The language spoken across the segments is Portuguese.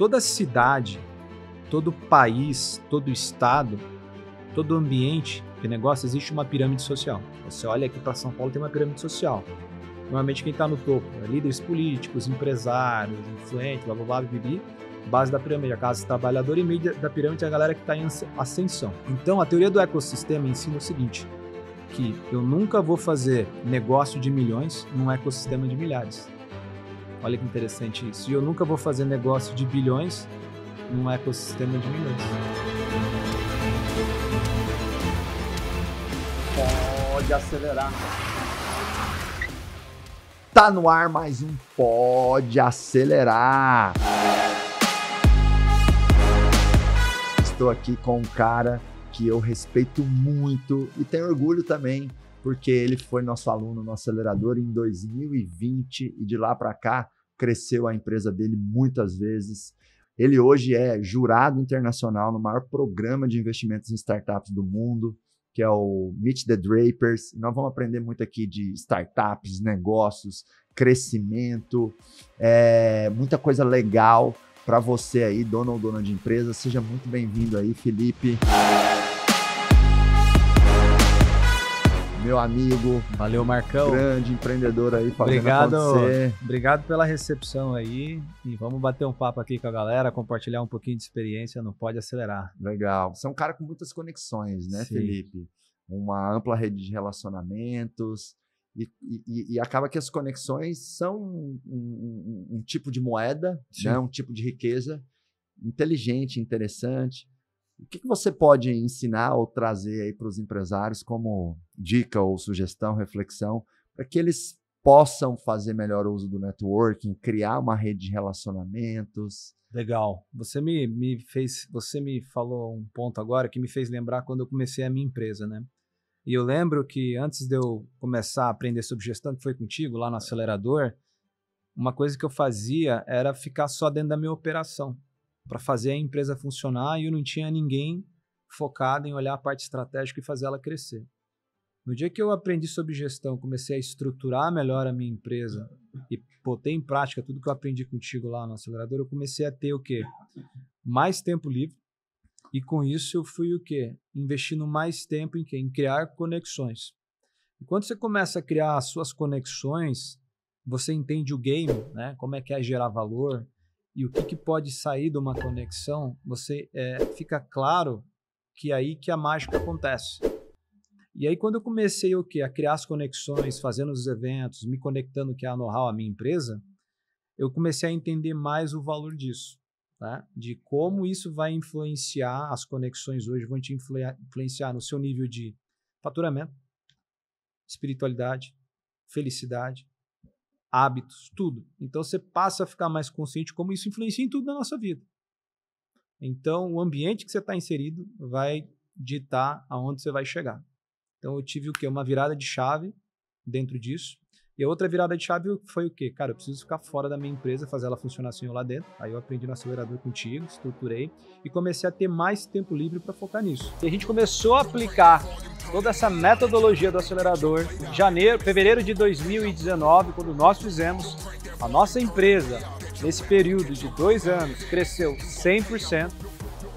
toda cidade, todo país, todo estado, todo ambiente de negócio existe uma pirâmide social. Você olha aqui para São Paulo tem uma pirâmide social. Normalmente quem está no topo é líderes políticos, empresários, influentes, blá blá blá, bibi. Base da pirâmide, a casa trabalhadora trabalhador e meio da pirâmide é a galera que está em ascensão. Então a teoria do ecossistema ensina o seguinte: que eu nunca vou fazer negócio de milhões num ecossistema de milhares. Olha que interessante isso. E eu nunca vou fazer negócio de bilhões num ecossistema de milhões. Pode acelerar. Tá no ar mais um Pode Acelerar. Estou aqui com um cara que eu respeito muito e tenho orgulho também porque ele foi nosso aluno no acelerador em 2020 e de lá para cá cresceu a empresa dele muitas vezes. Ele hoje é jurado internacional no maior programa de investimentos em startups do mundo, que é o Meet the Drapers. Nós vamos aprender muito aqui de startups, negócios, crescimento, é, muita coisa legal para você aí, dono ou dona de empresa. Seja muito bem-vindo aí, Felipe meu amigo. Valeu, Marcão. Grande empreendedor aí fazendo Obrigado. Acontecer. Obrigado pela recepção aí. E vamos bater um papo aqui com a galera, compartilhar um pouquinho de experiência Não Pode Acelerar. Legal. Você é um cara com muitas conexões, né, Sim. Felipe? Uma ampla rede de relacionamentos. E, e, e, acaba que as conexões são um, um, um tipo de moeda, né? um tipo de riqueza inteligente, interessante. O que, que você pode ensinar ou trazer aí para os empresários como dica ou sugestão, reflexão, para que eles possam fazer melhor uso do networking, criar uma rede de relacionamentos. Legal. Você me, me fez, você me falou um ponto agora que me fez lembrar quando eu comecei a minha empresa, né? E eu lembro que antes de eu começar a aprender sobre gestão, que foi contigo lá no acelerador, uma coisa que eu fazia era ficar só dentro da minha operação, para fazer a empresa funcionar e eu não tinha ninguém focado em olhar a parte estratégica e fazer ela crescer. No dia que eu aprendi sobre gestão, comecei a estruturar melhor a minha empresa e botei em prática tudo que eu aprendi contigo lá no acelerador, eu comecei a ter o quê? Mais tempo livre. E com isso eu fui o quê? Investindo mais tempo em quê? Em criar conexões. E quando você começa a criar as suas conexões, você entende o game, né? Como é que é gerar valor e o que, que pode sair de uma conexão, você é, fica claro que é aí que a mágica acontece. E aí, quando eu comecei o quê? a criar as conexões, fazendo os eventos, me conectando, que é a know-how, a minha empresa, eu comecei a entender mais o valor disso, tá? de como isso vai influenciar, as conexões hoje vão te influenciar no seu nível de faturamento, espiritualidade, felicidade, hábitos, tudo. Então você passa a ficar mais consciente como isso influencia em tudo na nossa vida. Então o ambiente que você está inserido vai ditar aonde você vai chegar. Então eu tive o quê? Uma virada de chave dentro disso. E a outra virada de chave foi o quê? Cara, eu preciso ficar fora da minha empresa, fazer ela funcionar assim lá dentro. Aí eu aprendi no acelerador contigo, estruturei e comecei a ter mais tempo livre para focar nisso. E a gente começou a aplicar toda essa metodologia do acelerador em janeiro, fevereiro de 2019, quando nós fizemos a nossa empresa. Nesse período de dois anos, cresceu 100%.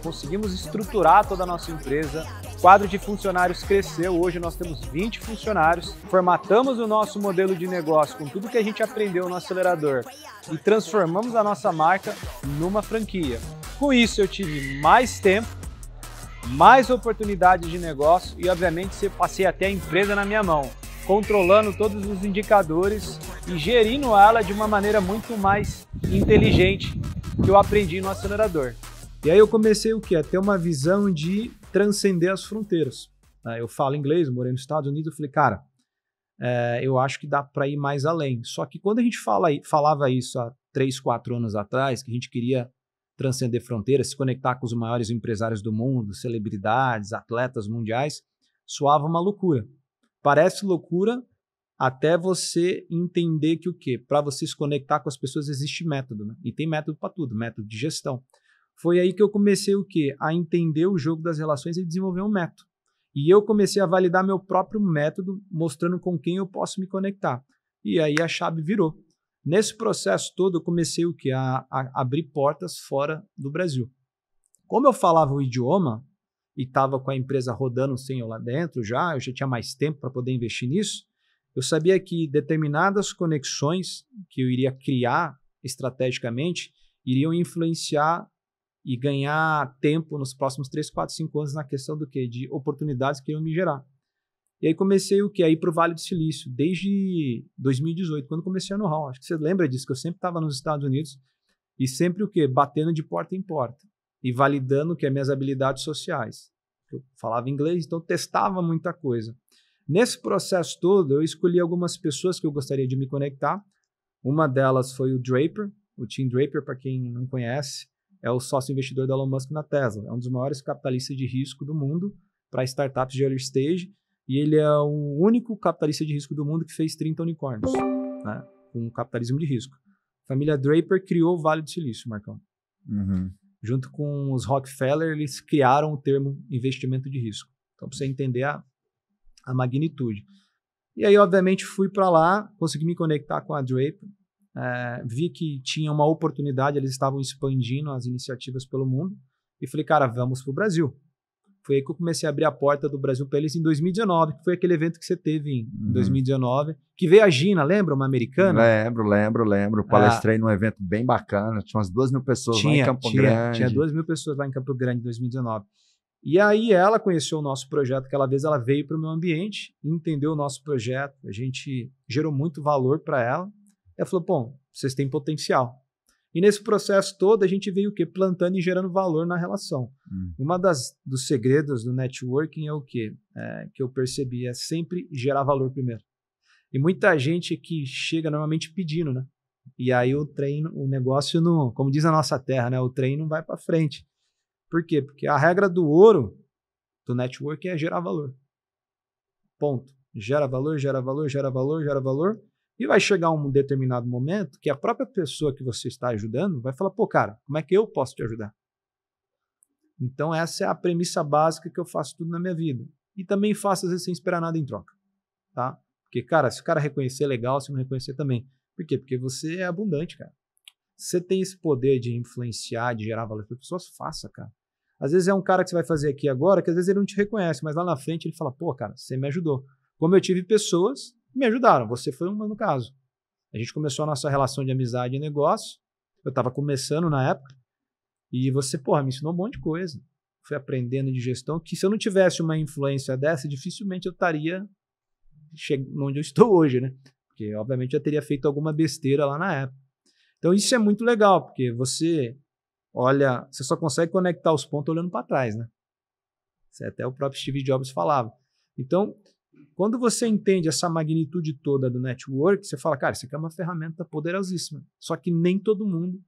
Conseguimos estruturar toda a nossa empresa, quadro de funcionários cresceu, hoje nós temos 20 funcionários. Formatamos o nosso modelo de negócio com tudo que a gente aprendeu no acelerador e transformamos a nossa marca numa franquia. Com isso, eu tive mais tempo, mais oportunidades de negócio e, obviamente, passei até a empresa na minha mão, controlando todos os indicadores e gerindo ela de uma maneira muito mais inteligente que eu aprendi no acelerador. E aí eu comecei o que? A ter uma visão de transcender as fronteiras. Né? Eu falo inglês, morei nos Estados Unidos, eu falei, cara, é, eu acho que dá para ir mais além. Só que quando a gente fala, falava isso há três, quatro anos atrás, que a gente queria transcender fronteiras, se conectar com os maiores empresários do mundo, celebridades, atletas mundiais, soava uma loucura. Parece loucura até você entender que o quê? Para você se conectar com as pessoas existe método, né? E tem método para tudo, método de gestão. Foi aí que eu comecei o quê? A entender o jogo das relações e desenvolver um método. E eu comecei a validar meu próprio método, mostrando com quem eu posso me conectar. E aí a chave virou. Nesse processo todo, eu comecei o quê? A, a abrir portas fora do Brasil. Como eu falava o idioma e estava com a empresa rodando sem eu lá dentro já, eu já tinha mais tempo para poder investir nisso, eu sabia que determinadas conexões que eu iria criar estrategicamente iriam influenciar e ganhar tempo nos próximos 3, 4, 5 anos na questão do quê? De oportunidades que iam me gerar. E aí comecei o que? Aí para o Vale do Silício, desde 2018, quando comecei a know-how. Acho que você lembra disso, que eu sempre estava nos Estados Unidos e sempre o quê? Batendo de porta em porta e validando o que é minhas habilidades sociais. Eu falava inglês, então testava muita coisa. Nesse processo todo, eu escolhi algumas pessoas que eu gostaria de me conectar. Uma delas foi o Draper, o Tim Draper, para quem não conhece é o sócio investidor da Elon Musk na Tesla. É um dos maiores capitalistas de risco do mundo para startups de early stage. E ele é o único capitalista de risco do mundo que fez 30 unicórnios, né? com um capitalismo de risco. A família Draper criou o Vale do Silício, Marcão. Uhum. Junto com os Rockefeller, eles criaram o termo investimento de risco. Então, para você entender a, a magnitude. E aí, obviamente, fui para lá, consegui me conectar com a Draper, é, vi que tinha uma oportunidade, eles estavam expandindo as iniciativas pelo mundo, e falei, cara, vamos para o Brasil. Foi aí que eu comecei a abrir a porta do Brasil para eles em 2019, que foi aquele evento que você teve em uhum. 2019, que veio a Gina, lembra? Uma americana? Lembro, lembro, lembro. Ah. Palestrei ah, num evento bem bacana, tinha umas duas mil pessoas tinha, lá em Campo tinha, Grande. Tinha duas mil pessoas lá em Campo Grande em 2019. E aí ela conheceu o nosso projeto, aquela vez ela veio para o meu ambiente, entendeu o nosso projeto, a gente gerou muito valor para ela, ela falou: bom, vocês têm potencial. E nesse processo todo, a gente veio o quê? Plantando e gerando valor na relação. Hum. Uma das dos segredos do networking é o quê? É, que eu percebi é sempre gerar valor primeiro. E muita gente que chega normalmente pedindo, né? E aí o treino, o negócio no como diz a nossa terra, né? O trem não vai para frente. Por quê? Porque a regra do ouro do networking é gerar valor. Ponto. Gera valor, gera valor, gera valor, gera valor e vai chegar um determinado momento que a própria pessoa que você está ajudando vai falar: pô, cara, como é que eu posso te ajudar? Então, essa é a premissa básica que eu faço tudo na minha vida. E também faço, às vezes, sem esperar nada em troca. Tá? Porque, cara, se o cara reconhecer, é legal, se não reconhecer também. Por quê? Porque você é abundante, cara. Você tem esse poder de influenciar, de gerar valor para as pessoas, faça, cara. Às vezes é um cara que você vai fazer aqui agora, que às vezes ele não te reconhece, mas lá na frente ele fala: pô, cara, você me ajudou. Como eu tive pessoas me ajudaram. Você foi uma no caso. A gente começou a nossa relação de amizade e negócio. Eu estava começando na época. E você, porra, me ensinou um monte de coisa. Fui aprendendo de gestão que se eu não tivesse uma influência dessa, dificilmente eu estaria onde eu estou hoje, né? Porque, obviamente, eu teria feito alguma besteira lá na época. Então, isso é muito legal, porque você olha, você só consegue conectar os pontos olhando para trás, né? Isso é até o próprio Steve Jobs falava. Então, quando você entende essa magnitude toda do network, você fala, cara, isso aqui é uma ferramenta poderosíssima. Só que nem todo mundo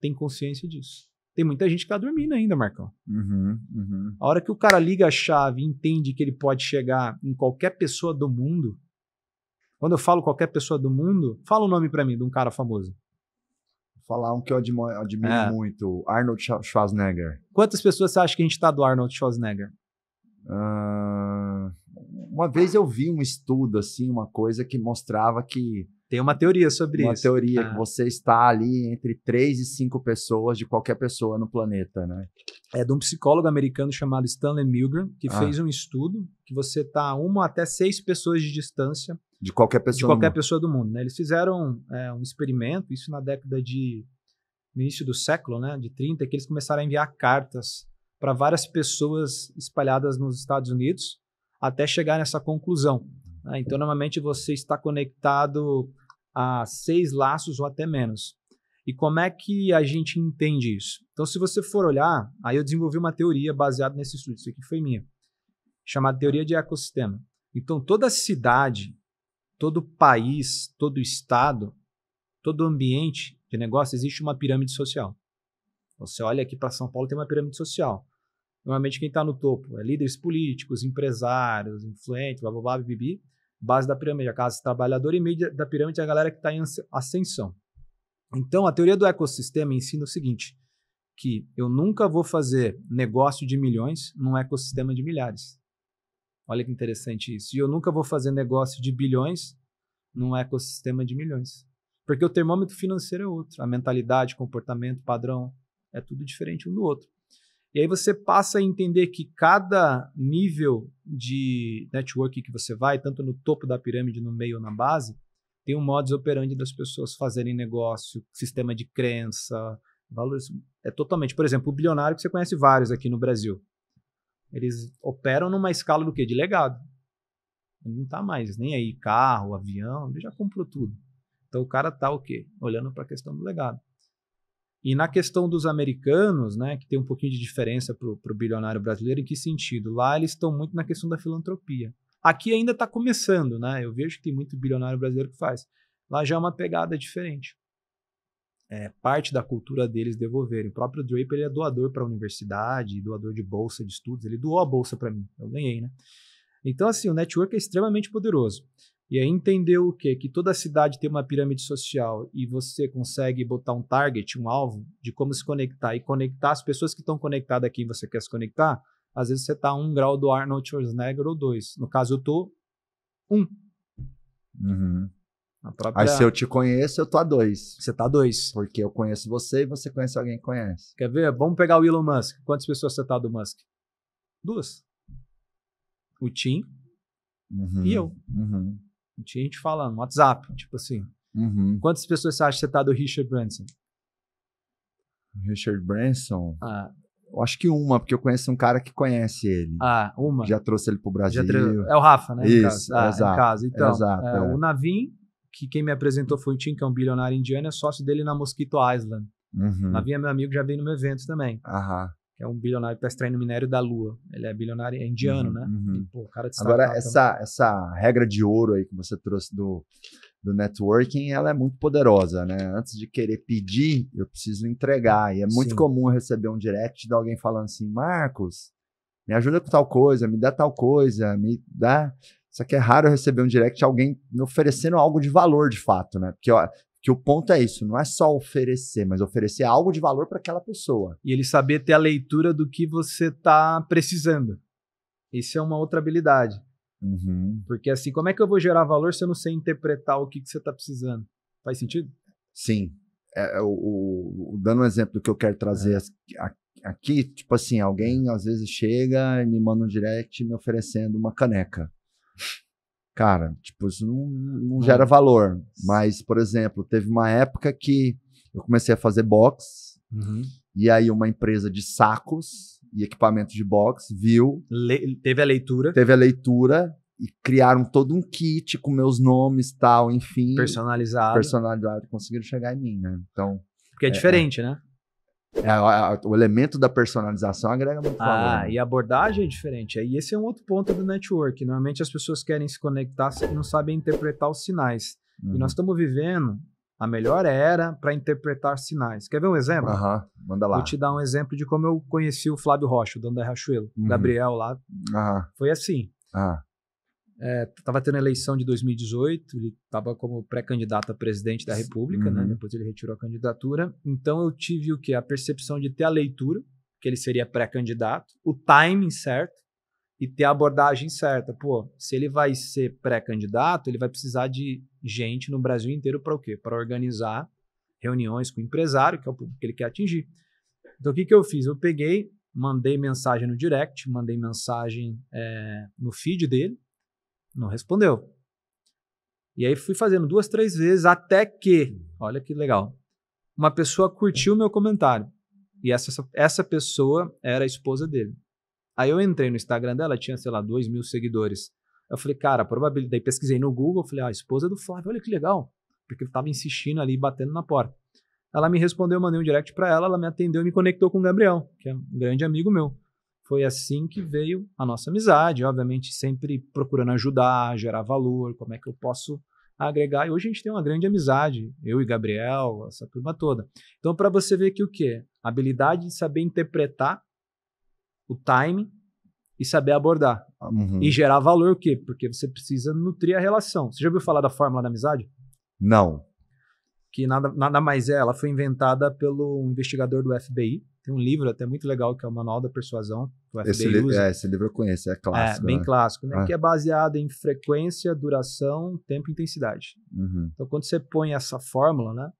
tem consciência disso. Tem muita gente que está dormindo ainda, Marcão. Uhum, uhum. A hora que o cara liga a chave e entende que ele pode chegar em qualquer pessoa do mundo, quando eu falo qualquer pessoa do mundo, fala o um nome para mim de um cara famoso. Vou falar um que eu admiro, admiro é. muito, Arnold Schwarzenegger. Quantas pessoas você acha que a gente está do Arnold Schwarzenegger? Uh... Uma vez eu vi um estudo, assim, uma coisa que mostrava que. Tem uma teoria sobre uma isso. Uma teoria ah. que você está ali entre três e cinco pessoas de qualquer pessoa no planeta, né? É de um psicólogo americano chamado Stanley Milgram, que ah. fez um estudo que você está uma até seis pessoas de distância. De qualquer pessoa. De qualquer do pessoa do mundo, né? Eles fizeram é, um experimento, isso na década de. no início do século, né? De 30, que eles começaram a enviar cartas para várias pessoas espalhadas nos Estados Unidos até chegar nessa conclusão. Né? Então, normalmente você está conectado a seis laços ou até menos. E como é que a gente entende isso? Então, se você for olhar, aí eu desenvolvi uma teoria baseada nesse estudo, isso aqui foi minha, chamada teoria de ecossistema. Então, toda cidade, todo país, todo estado, todo ambiente de negócio, existe uma pirâmide social. Você olha aqui para São Paulo, tem uma pirâmide social. Normalmente quem está no topo é líderes políticos, empresários, influentes, blá blá blá, bibi, base da pirâmide, a casa trabalhadora e mídia da pirâmide é a galera que está em ascensão. Então, a teoria do ecossistema ensina o seguinte, que eu nunca vou fazer negócio de milhões num ecossistema de milhares. Olha que interessante isso. E eu nunca vou fazer negócio de bilhões num ecossistema de milhões. Porque o termômetro financeiro é outro. A mentalidade, comportamento, padrão, é tudo diferente um do outro. E aí você passa a entender que cada nível de network que você vai, tanto no topo da pirâmide, no meio ou na base, tem um modus operandi das pessoas fazerem negócio, sistema de crença, valores. É totalmente. Por exemplo, o bilionário que você conhece vários aqui no Brasil. Eles operam numa escala do quê? De legado. Ele não está mais nem aí carro, avião, ele já comprou tudo. Então o cara está o quê? Olhando para a questão do legado. E na questão dos americanos, né, que tem um pouquinho de diferença para o bilionário brasileiro, em que sentido? Lá eles estão muito na questão da filantropia. Aqui ainda está começando, né? Eu vejo que tem muito bilionário brasileiro que faz. Lá já é uma pegada diferente. É parte da cultura deles devolverem. O próprio Draper ele é doador para a universidade, doador de bolsa de estudos. Ele doou a bolsa para mim, eu ganhei, né? Então, assim, o network é extremamente poderoso. E aí entender o quê? Que toda cidade tem uma pirâmide social e você consegue botar um target, um alvo de como se conectar e conectar as pessoas que estão conectadas a quem você quer se conectar. Às vezes você está um grau do Arnold Schwarzenegger ou dois. No caso, eu tô um. Uhum. Própria... Aí se eu te conheço, eu tô a dois. Você tá a dois. Porque eu conheço você e você conhece alguém que conhece. Quer ver? Vamos pegar o Elon Musk. Quantas pessoas você tá do Musk? Duas. O Tim uhum. e eu. Uhum. Tinha gente falando, WhatsApp, tipo assim. Uhum. Quantas pessoas você acha que você tá do Richard Branson? Richard Branson? Ah. Eu acho que uma, porque eu conheço um cara que conhece ele. Ah, uma? Já trouxe ele pro Brasil. É o Rafa, né? Isso, ah, exato. Então, exato, é, é. o Navin, que quem me apresentou foi o Tim, que é um bilionário indiano, é sócio dele na Mosquito Island. Uhum. Navin é meu amigo, já veio no meu evento também. Aham que é um bilionário para tá extrair no minério da Lua. Ele é bilionário, é indiano, uhum, né? Uhum. E, pô, cara de Agora, essa, essa regra de ouro aí que você trouxe do, do networking, ela é muito poderosa, né? Antes de querer pedir, eu preciso entregar. E é muito Sim. comum receber um direct de alguém falando assim, Marcos, me ajuda com tal coisa, me dá tal coisa, me dá... Só que é raro receber um direct de alguém me oferecendo algo de valor de fato, né? Porque ó, que o ponto é isso, não é só oferecer, mas oferecer algo de valor para aquela pessoa. E ele saber ter a leitura do que você está precisando. Isso é uma outra habilidade. Uhum. Porque assim, como é que eu vou gerar valor se eu não sei interpretar o que, que você está precisando? Faz sentido? Sim. É, é o, o, dando um exemplo do que eu quero trazer é. aqui, tipo assim, alguém às vezes chega e me manda um direct me oferecendo uma caneca. Cara, tipo, isso não, não hum. gera valor. Mas, por exemplo, teve uma época que eu comecei a fazer box uhum. e aí uma empresa de sacos e equipamentos de box viu. Le teve a leitura. Teve a leitura e criaram todo um kit com meus nomes tal, enfim. Personalizado. Personalizado, conseguiram chegar em mim, né? Então. Porque é, é, é. diferente, né? É, o elemento da personalização agrega muito valor. Ah, né? e a abordagem é diferente. E esse é um outro ponto do network. Normalmente as pessoas querem se conectar e não sabem interpretar os sinais. Uhum. E nós estamos vivendo a melhor era para interpretar sinais. Quer ver um exemplo? Uhum. Manda lá. Vou te dar um exemplo de como eu conheci o Flávio Rocha, o dono da Rachuelo. Uhum. Gabriel lá. Uhum. Foi assim. Uhum estava é, tendo a eleição de 2018, ele estava como pré-candidato a presidente da República, né? uhum. né? depois ele retirou a candidatura. Então eu tive o que a percepção de ter a leitura que ele seria pré-candidato, o timing certo e ter a abordagem certa. Pô, se ele vai ser pré-candidato, ele vai precisar de gente no Brasil inteiro para o quê? Para organizar reuniões com o empresário, que é o público que ele quer atingir. Então o que, que eu fiz? Eu peguei, mandei mensagem no direct, mandei mensagem é, no feed dele não respondeu. E aí fui fazendo duas, três vezes até que, olha que legal, uma pessoa curtiu meu comentário. E essa, essa pessoa era a esposa dele. Aí eu entrei no Instagram dela, tinha, sei lá, dois mil seguidores. Eu falei, cara, a probabilidade. Daí pesquisei no Google, falei, ah, a esposa do Flávio, olha que legal. Porque ele tava insistindo ali, batendo na porta. Ela me respondeu, mandei um direct para ela, ela me atendeu e me conectou com o Gabriel, que é um grande amigo meu. Foi assim que veio a nossa amizade, obviamente sempre procurando ajudar, gerar valor, como é que eu posso agregar. E hoje a gente tem uma grande amizade, eu e Gabriel, essa turma toda. Então, para você ver que o quê? A habilidade de saber interpretar o time e saber abordar. Uhum. E gerar valor o quê? Porque você precisa nutrir a relação. Você já ouviu falar da fórmula da amizade? Não que nada, nada mais é, ela foi inventada pelo investigador do FBI. Tem um livro até muito legal que é o Manual da Persuasão. Do FBI esse, li é, esse livro eu conheço, é clássico. É, bem né? clássico, né? Ah. Que é baseado em frequência, duração, tempo e intensidade. Uhum. Então, quando você põe essa fórmula, né?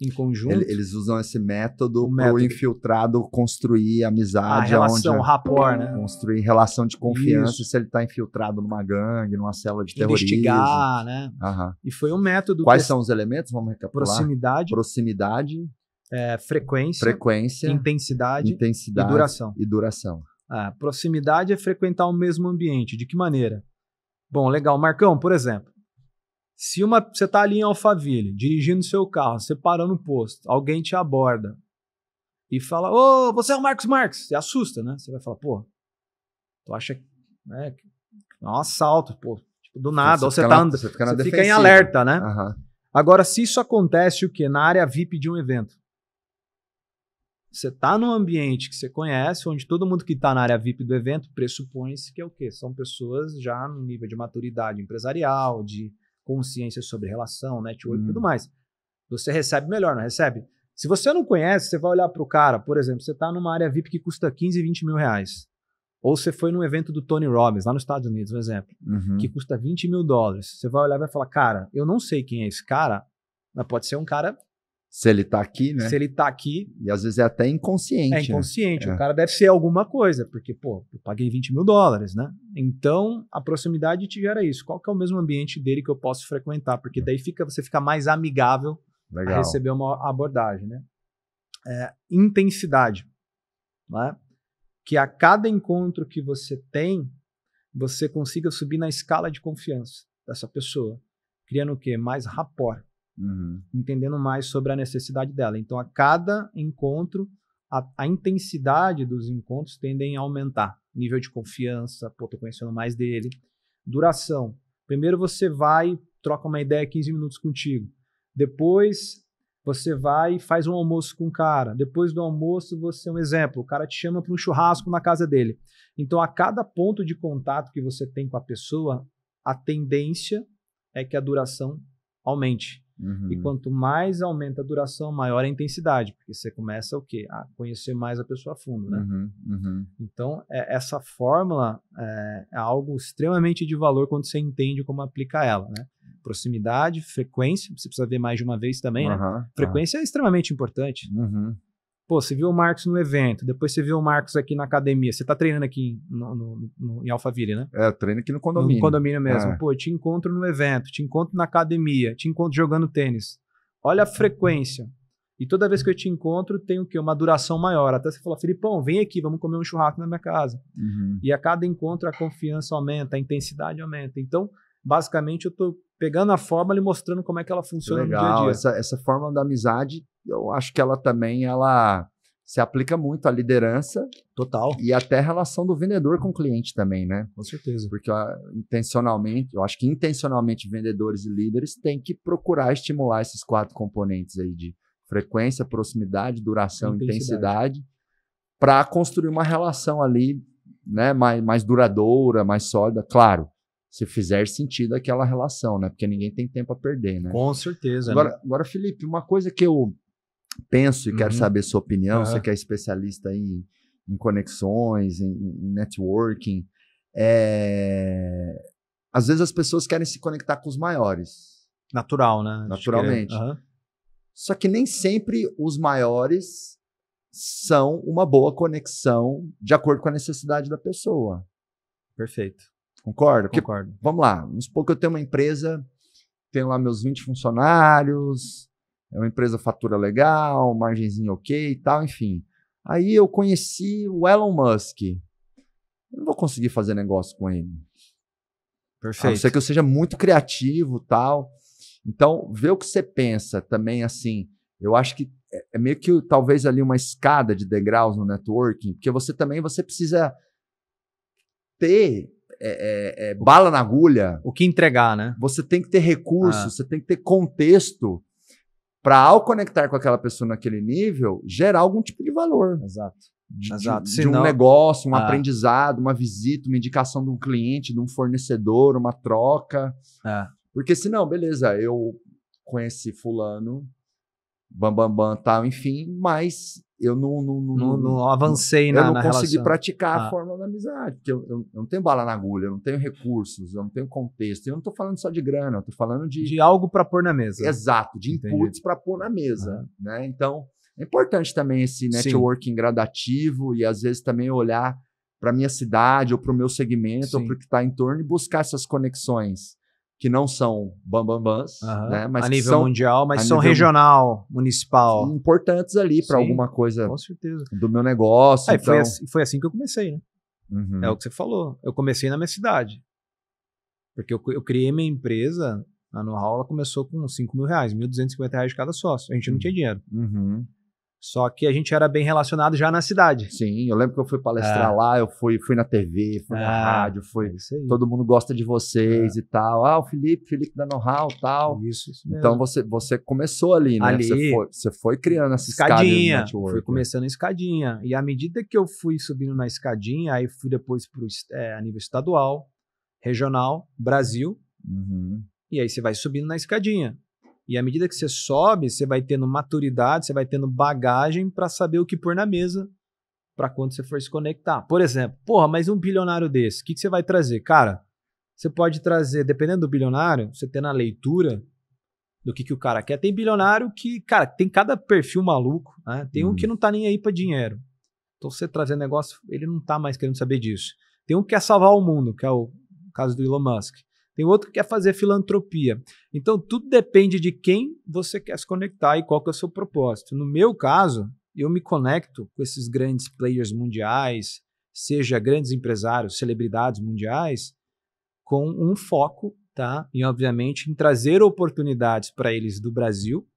em conjunto. Eles usam esse método para o infiltrado construir amizade. A relação, onde, rapport, né? Construir relação de confiança Isso. se ele está infiltrado numa gangue, numa célula de terrorismo. Investigar, né? Uhum. E foi um método... Quais que... são os elementos? Vamos recapitular. Proximidade. Proximidade. É, frequência. Frequência. Intensidade. Intensidade. E duração. E duração. Ah, proximidade é frequentar o mesmo ambiente. De que maneira? Bom, legal. Marcão, por exemplo, se uma, você está ali em Alphaville, dirigindo seu carro, você parando no posto, alguém te aborda e fala: Ô, você é o Marcos Marques. Você assusta, né? Você vai falar: pô, tu acha né, que é um assalto, pô, tipo, do nada. Você ou você, tá, na, você fica, você fica em alerta, né? Uhum. Agora, se isso acontece, o quê? Na área VIP de um evento. Você está num ambiente que você conhece, onde todo mundo que está na área VIP do evento pressupõe-se que é o quê? São pessoas já no nível de maturidade empresarial, de consciência sobre relação, network e tudo hum. mais. Você recebe melhor, não recebe? Se você não conhece, você vai olhar para o cara, por exemplo, você está numa área VIP que custa 15, 20 mil reais. Ou você foi num evento do Tony Robbins, lá nos Estados Unidos, um exemplo, uhum. que custa 20 mil dólares. Você vai olhar e vai falar, cara, eu não sei quem é esse cara, mas pode ser um cara se ele tá aqui, né? Se ele tá aqui. E às vezes é até inconsciente. É né? inconsciente. Né? O é. cara deve ser alguma coisa, porque, pô, eu paguei 20 mil dólares, né? Então, a proximidade te gera isso. Qual que é o mesmo ambiente dele que eu posso frequentar? Porque daí fica, você fica mais amigável Legal. a receber uma abordagem, né? É, intensidade, né? Que a cada encontro que você tem, você consiga subir na escala de confiança dessa pessoa, criando o quê? Mais rapport uhum. entendendo mais sobre a necessidade dela. Então, a cada encontro, a, a, intensidade dos encontros tendem a aumentar. Nível de confiança, pô, tô conhecendo mais dele. Duração. Primeiro você vai, troca uma ideia 15 minutos contigo. Depois você vai e faz um almoço com o cara. Depois do almoço, você é um exemplo, o cara te chama para um churrasco na casa dele. Então, a cada ponto de contato que você tem com a pessoa, a tendência é que a duração aumente. Uhum. E quanto mais aumenta a duração, maior a intensidade, porque você começa o quê? A conhecer mais a pessoa a fundo, né? Uhum, uhum. Então, é, essa fórmula é, é, algo extremamente de valor quando você entende como aplicar ela, né? Proximidade, frequência, você precisa ver mais de uma vez também, né? Frequência é extremamente importante. Uhum. Pô, você viu o Marcos no evento, depois você viu o Marcos aqui na academia. Você tá treinando aqui no, no, no, em Alphaville, né? É, eu treino aqui no condomínio. No condomínio mesmo. É. Pô, eu te encontro no evento, te encontro na academia, te encontro jogando tênis. Olha a frequência. E toda vez que eu te encontro, tem o quê? Uma duração maior. Até você falar, Filipão, vem aqui, vamos comer um churrasco na minha casa. Uhum. E a cada encontro a confiança aumenta, a intensidade aumenta. Então, basicamente, eu tô pegando a fórmula e mostrando como é que ela funciona Legal. no dia a dia. Essa, essa fórmula da amizade eu acho que ela também ela se aplica muito à liderança. Total. E até a relação do vendedor com o cliente também, né? Com certeza. Porque uh, intencionalmente, eu acho que intencionalmente vendedores e líderes têm que procurar estimular esses quatro componentes aí de frequência, proximidade, duração, intensidade, intensidade para construir uma relação ali, né, mais, mais duradoura, mais sólida, claro. Se fizer sentido aquela relação, né? Porque ninguém tem tempo a perder, né? Com certeza. Né? Agora, né? agora Felipe, uma coisa que eu penso e uhum. quero saber sua opinião, uhum. você que é especialista em, em conexões, em, em networking, é... às vezes as pessoas querem se conectar com os maiores. Natural, né? É- Naturalmente. Uhum. Só que nem sempre os maiores são uma boa conexão de acordo com a necessidade da pessoa. Perfeito. Concordo? Concordo. Porque, vamos lá, vamos supor que eu tenho uma empresa, tenho lá meus 20 funcionários, é uma empresa fatura legal, margenzinha ok e tal, enfim. Aí eu conheci o Elon Musk. Eu não vou conseguir fazer negócio com ele. Perfeito. A não ser que eu seja muito criativo tal. Então, ver o que você pensa também, assim, eu acho que é, é meio que talvez ali uma escada de degraus no networking, porque você também você precisa ter é, é, é, bala na agulha. O que entregar, né? Você tem que ter recursos, ah. você tem que ter contexto para ao conectar com aquela pessoa naquele nível, gerar algum tipo de valor. Exato. De, Exato. de, de um negócio, um ah. aprendizado, uma visita, uma indicação de um cliente, de um fornecedor, uma troca. Ah. Porque senão, beleza, eu conheci fulano, bam, bam, bam, tal, enfim, mas eu não, não, não, não avancei na Eu não na consegui relação. praticar ah. a forma da amizade, porque eu, eu, eu, não tenho bala na agulha, eu não tenho recursos, eu não tenho contexto. Eu não estou falando só de grana, eu estou falando de. De algo para pôr na mesa. Exato, de inputs para pôr na mesa. Ah. Né? Então, é importante também esse networking Sim. gradativo e às vezes também olhar para minha cidade ou para o meu segmento Sim. ou para o que está em torno e buscar essas conexões que não são bambambãs, uhum. né? Mas a nível são, mundial, mas são nível, regional, municipal. Importantes ali para alguma coisa com certeza. do meu negócio. Ah, então... foi, assim, foi, assim, que eu comecei, né? Uhum. É o que você falou. Eu comecei na minha cidade. Porque eu, eu criei minha empresa, a know ela começou com 5 mil reais, 1.250 reais de cada sócio. A gente não tinha uhum. dinheiro. Uhum. Só que a gente era bem relacionado já na cidade. Sim, eu lembro que eu fui palestrar é. lá, eu fui, fui na TV, fui é. na rádio, fui. É todo mundo gosta de vocês é. e tal. Ah, o Felipe, Felipe da Know-how tal. Isso, isso então mesmo. Então você, você começou ali, né? Ali, você, foi, você foi criando essa escadinha. Network, fui começando a escadinha. E à medida que eu fui subindo na escadinha, aí fui depois pro, é, a nível estadual, regional, Brasil. Uhum. E aí você vai subindo na escadinha. E à medida que você sobe, você vai tendo maturidade, você vai tendo bagagem para saber o que pôr na mesa para quando você for se conectar. Por exemplo, porra, mas um bilionário desse, o que, que você vai trazer? Cara, você pode trazer, dependendo do bilionário, você tem na leitura do que, que o cara quer. Tem bilionário que, cara, tem cada perfil maluco, né? Tem hum. um que uhum. não tá nem aí para dinheiro. Então você trazer negócio, ele não tá mais querendo saber disso. Tem um que quer salvar o mundo, que é o caso do Elon Musk tem outro que quer fazer filantropia. Então, tudo depende de quem você quer se conectar e qual que é o seu propósito. No meu caso, eu me conecto com esses grandes players mundiais, seja grandes empresários, celebridades mundiais, com um foco, tá? E obviamente em trazer oportunidades para eles do Brasil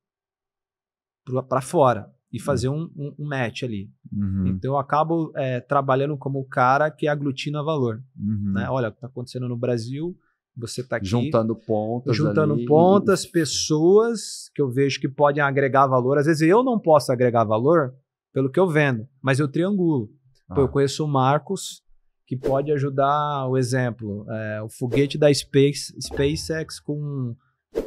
para fora e fazer um, um, um match ali. Uhum. Então eu acabo é, trabalhando como o cara que aglutina valor. Uhum. Né? Olha, o que está acontecendo no Brasil você está aqui. Juntando pontas. Juntando ali. pontas, pessoas que eu vejo que podem agregar valor. Às vezes eu não posso agregar valor pelo que eu vendo, mas eu triangulo. Ah. Pô, eu conheço o Marcos, que pode ajudar o exemplo. É, o foguete da Space, SpaceX com,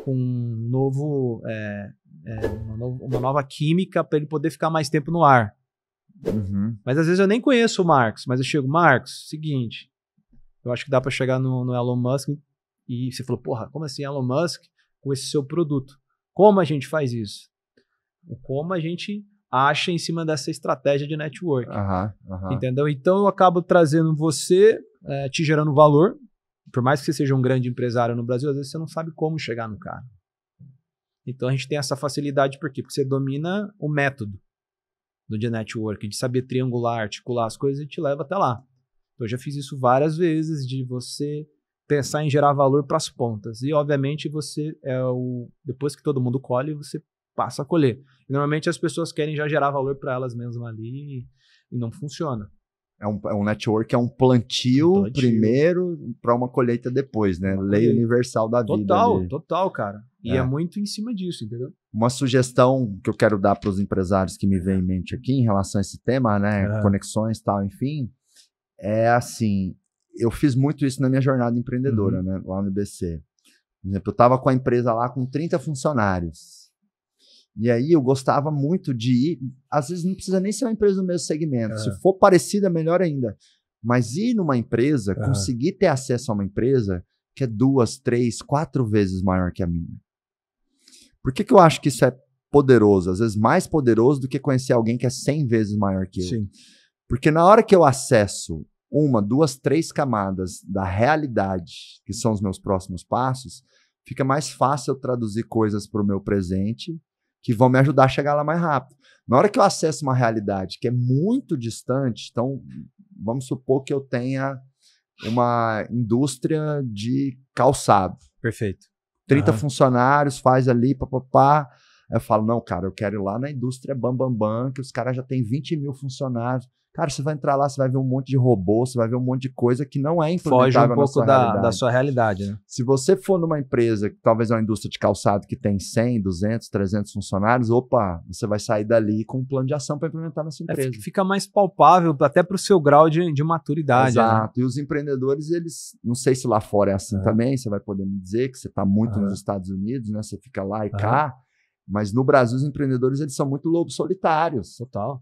com um novo, é, é, uma, no, uma, nova química para ele poder ficar mais tempo no ar. Uhum. Mas às vezes eu nem conheço o Marcos, mas eu chego, Marcos, seguinte, eu acho que dá para chegar no, no, Elon Musk e você falou, porra, como assim Elon Musk com esse seu produto? Como a gente faz isso? Como a gente acha em cima dessa estratégia de network. Entendeu? Então eu acabo trazendo você, é, te gerando valor. Por mais que você seja um grande empresário no Brasil, às vezes você não sabe como chegar no cara. Então a gente tem essa facilidade por quê? Porque você domina o método do de network, de saber triangular, articular as coisas e te leva até lá. Então, eu já fiz isso várias vezes de você pensar em gerar valor para as pontas. E, obviamente, você é o. Depois que todo mundo colhe, você passa a colher. E, normalmente as pessoas querem já gerar valor para elas mesmas ali e não funciona. É um, é um network, é um plantio, um plantio. primeiro para uma colheita depois, né? Lei universal da total, vida. Total, total, cara. E é. é muito em cima disso, entendeu? Uma sugestão que eu quero dar para os empresários que me vem em mente aqui em relação a esse tema, né? É. Conexões tal, enfim, é assim: eu fiz muito isso na minha jornada empreendedora, uhum. né, lá no BC. Por exemplo, eu estava com a empresa lá com 30 funcionários. E aí eu gostava muito de ir, às vezes não precisa nem ser uma empresa do mesmo segmento, é. se for parecida, melhor ainda. Mas ir numa empresa, é. conseguir ter acesso a uma empresa que é duas, três, quatro vezes maior que a minha. Por que, que eu acho que isso é poderoso? Às vezes mais poderoso do que conhecer alguém que é 100 vezes maior que eu. Sim. Porque na hora que eu acesso uma, duas, três camadas da realidade, que são os meus próximos passos, fica mais fácil eu traduzir coisas para o meu presente que vão me ajudar a chegar lá mais rápido. Na hora que eu acesso uma realidade que é muito distante, então vamos supor que eu tenha uma indústria de calçado. Perfeito. 30 uhum. funcionários, faz ali, papapá. Eu falo, não, cara, eu quero ir lá na indústria Bambambam, bam, bam, que os caras já têm 20 mil funcionários. Cara, você vai entrar lá, você vai ver um monte de robô, você vai ver um monte de coisa que não é implementável Foge um pouco da, realidade. da sua realidade, né? Se você for numa empresa, que talvez é uma indústria de calçado que tem 100, 200, 300 funcionários, opa, você vai sair dali com um plano de ação para implementar na sua é, empresa. É, fica mais palpável até para o seu grau de, de maturidade. Né? Exato. Né? E os empreendedores, eles, não sei se lá fora é assim é. também, você vai poder me dizer que você está muito nos Estados Unidos, né? Você fica lá e cá. Mas no Brasil, os empreendedores eles são muito lobos solitários. Total.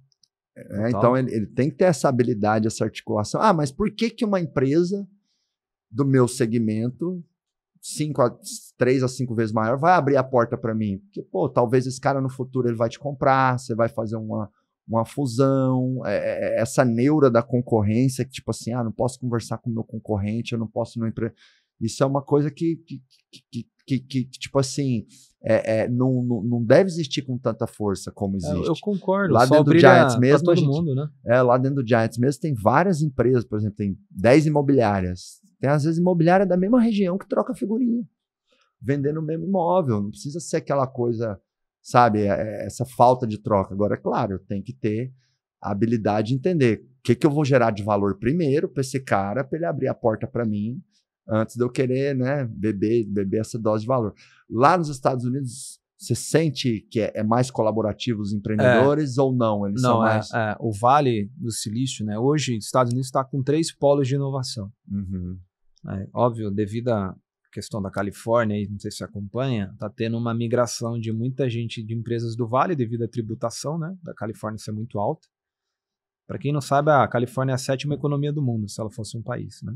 Né? então ele, ele, tem que ter essa habilidade, essa articulação. Ah, mas por que, que uma empresa do meu segmento, cinco a, três a cinco vezes maior, vai abrir a porta para mim? Porque, pô, talvez esse cara no futuro ele vai te comprar, você vai fazer uma, uma fusão, é, é, é, essa neura da concorrência, que tipo assim, ah, não posso conversar com o meu concorrente, eu não posso não empresa. Isso é uma coisa que, que, que, que, que tipo assim, é, é, não, não, não deve existir com tanta força como é, existe. Eu, eu concordo. Lá dentro do Giants mesmo, gente, mundo, né? é, lá dentro do Giants mesmo tem várias empresas, por exemplo, tem 10 imobiliárias. Tem às vezes imobiliária da mesma região que troca figurinha, vendendo o mesmo imóvel. Não precisa ser aquela coisa, sabe, é, é, essa falta de troca. Agora, é claro, tem que ter a habilidade de entender o que, que eu vou gerar de valor primeiro para esse cara, para ele abrir a porta para mim antes de eu querer né, beber, beber essa dose de valor. Lá nos Estados Unidos, você sente que é, é mais colaborativo os empreendedores é. ou não? Eles não, são é, mais... É, o Vale do Silício, né? hoje os Estados Unidos está com três polos de inovação. Uhum. É, óbvio, devido à questão da Califórnia, aí, não sei se você acompanha, está tendo uma migração de muita gente de empresas do Vale devido à tributação né? da Califórnia ser muito alta. Para quem não sabe, a Califórnia é a sétima economia do mundo, se ela fosse um país, né?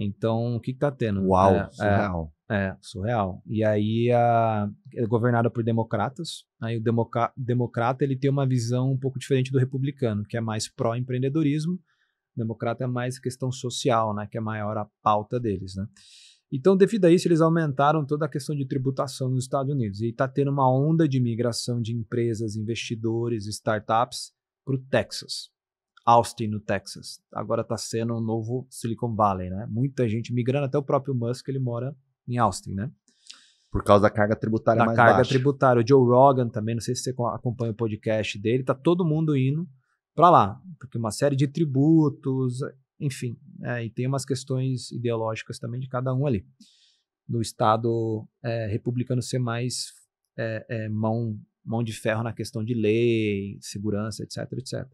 Então, o que, que tá tendo? Uau, é, é surreal. É, é, surreal. E aí a, é governada por democratas. Aí o democa, democrata ele tem uma visão um pouco diferente do republicano, que é mais pró-empreendedorismo. Democrata é mais questão social, né? Que é maior a pauta deles, né? Então, devido a isso, eles aumentaram toda a questão de tributação nos Estados Unidos. E está tendo uma onda de migração de empresas, investidores, startups para o Texas. Austin, no Texas. Agora está sendo um novo Silicon Valley, né? Muita gente migrando, até o próprio Musk, ele mora em Austin, né? Por causa da carga tributária da mais carga baixa. tributária. O Joe Rogan também, não sei se você acompanha o podcast dele, tá todo mundo indo para lá, porque uma série de tributos, enfim, é, e tem umas questões ideológicas também de cada um ali. Do Estado é, republicano ser mais é, é mão, mão de ferro na questão de lei, segurança, etc, etc.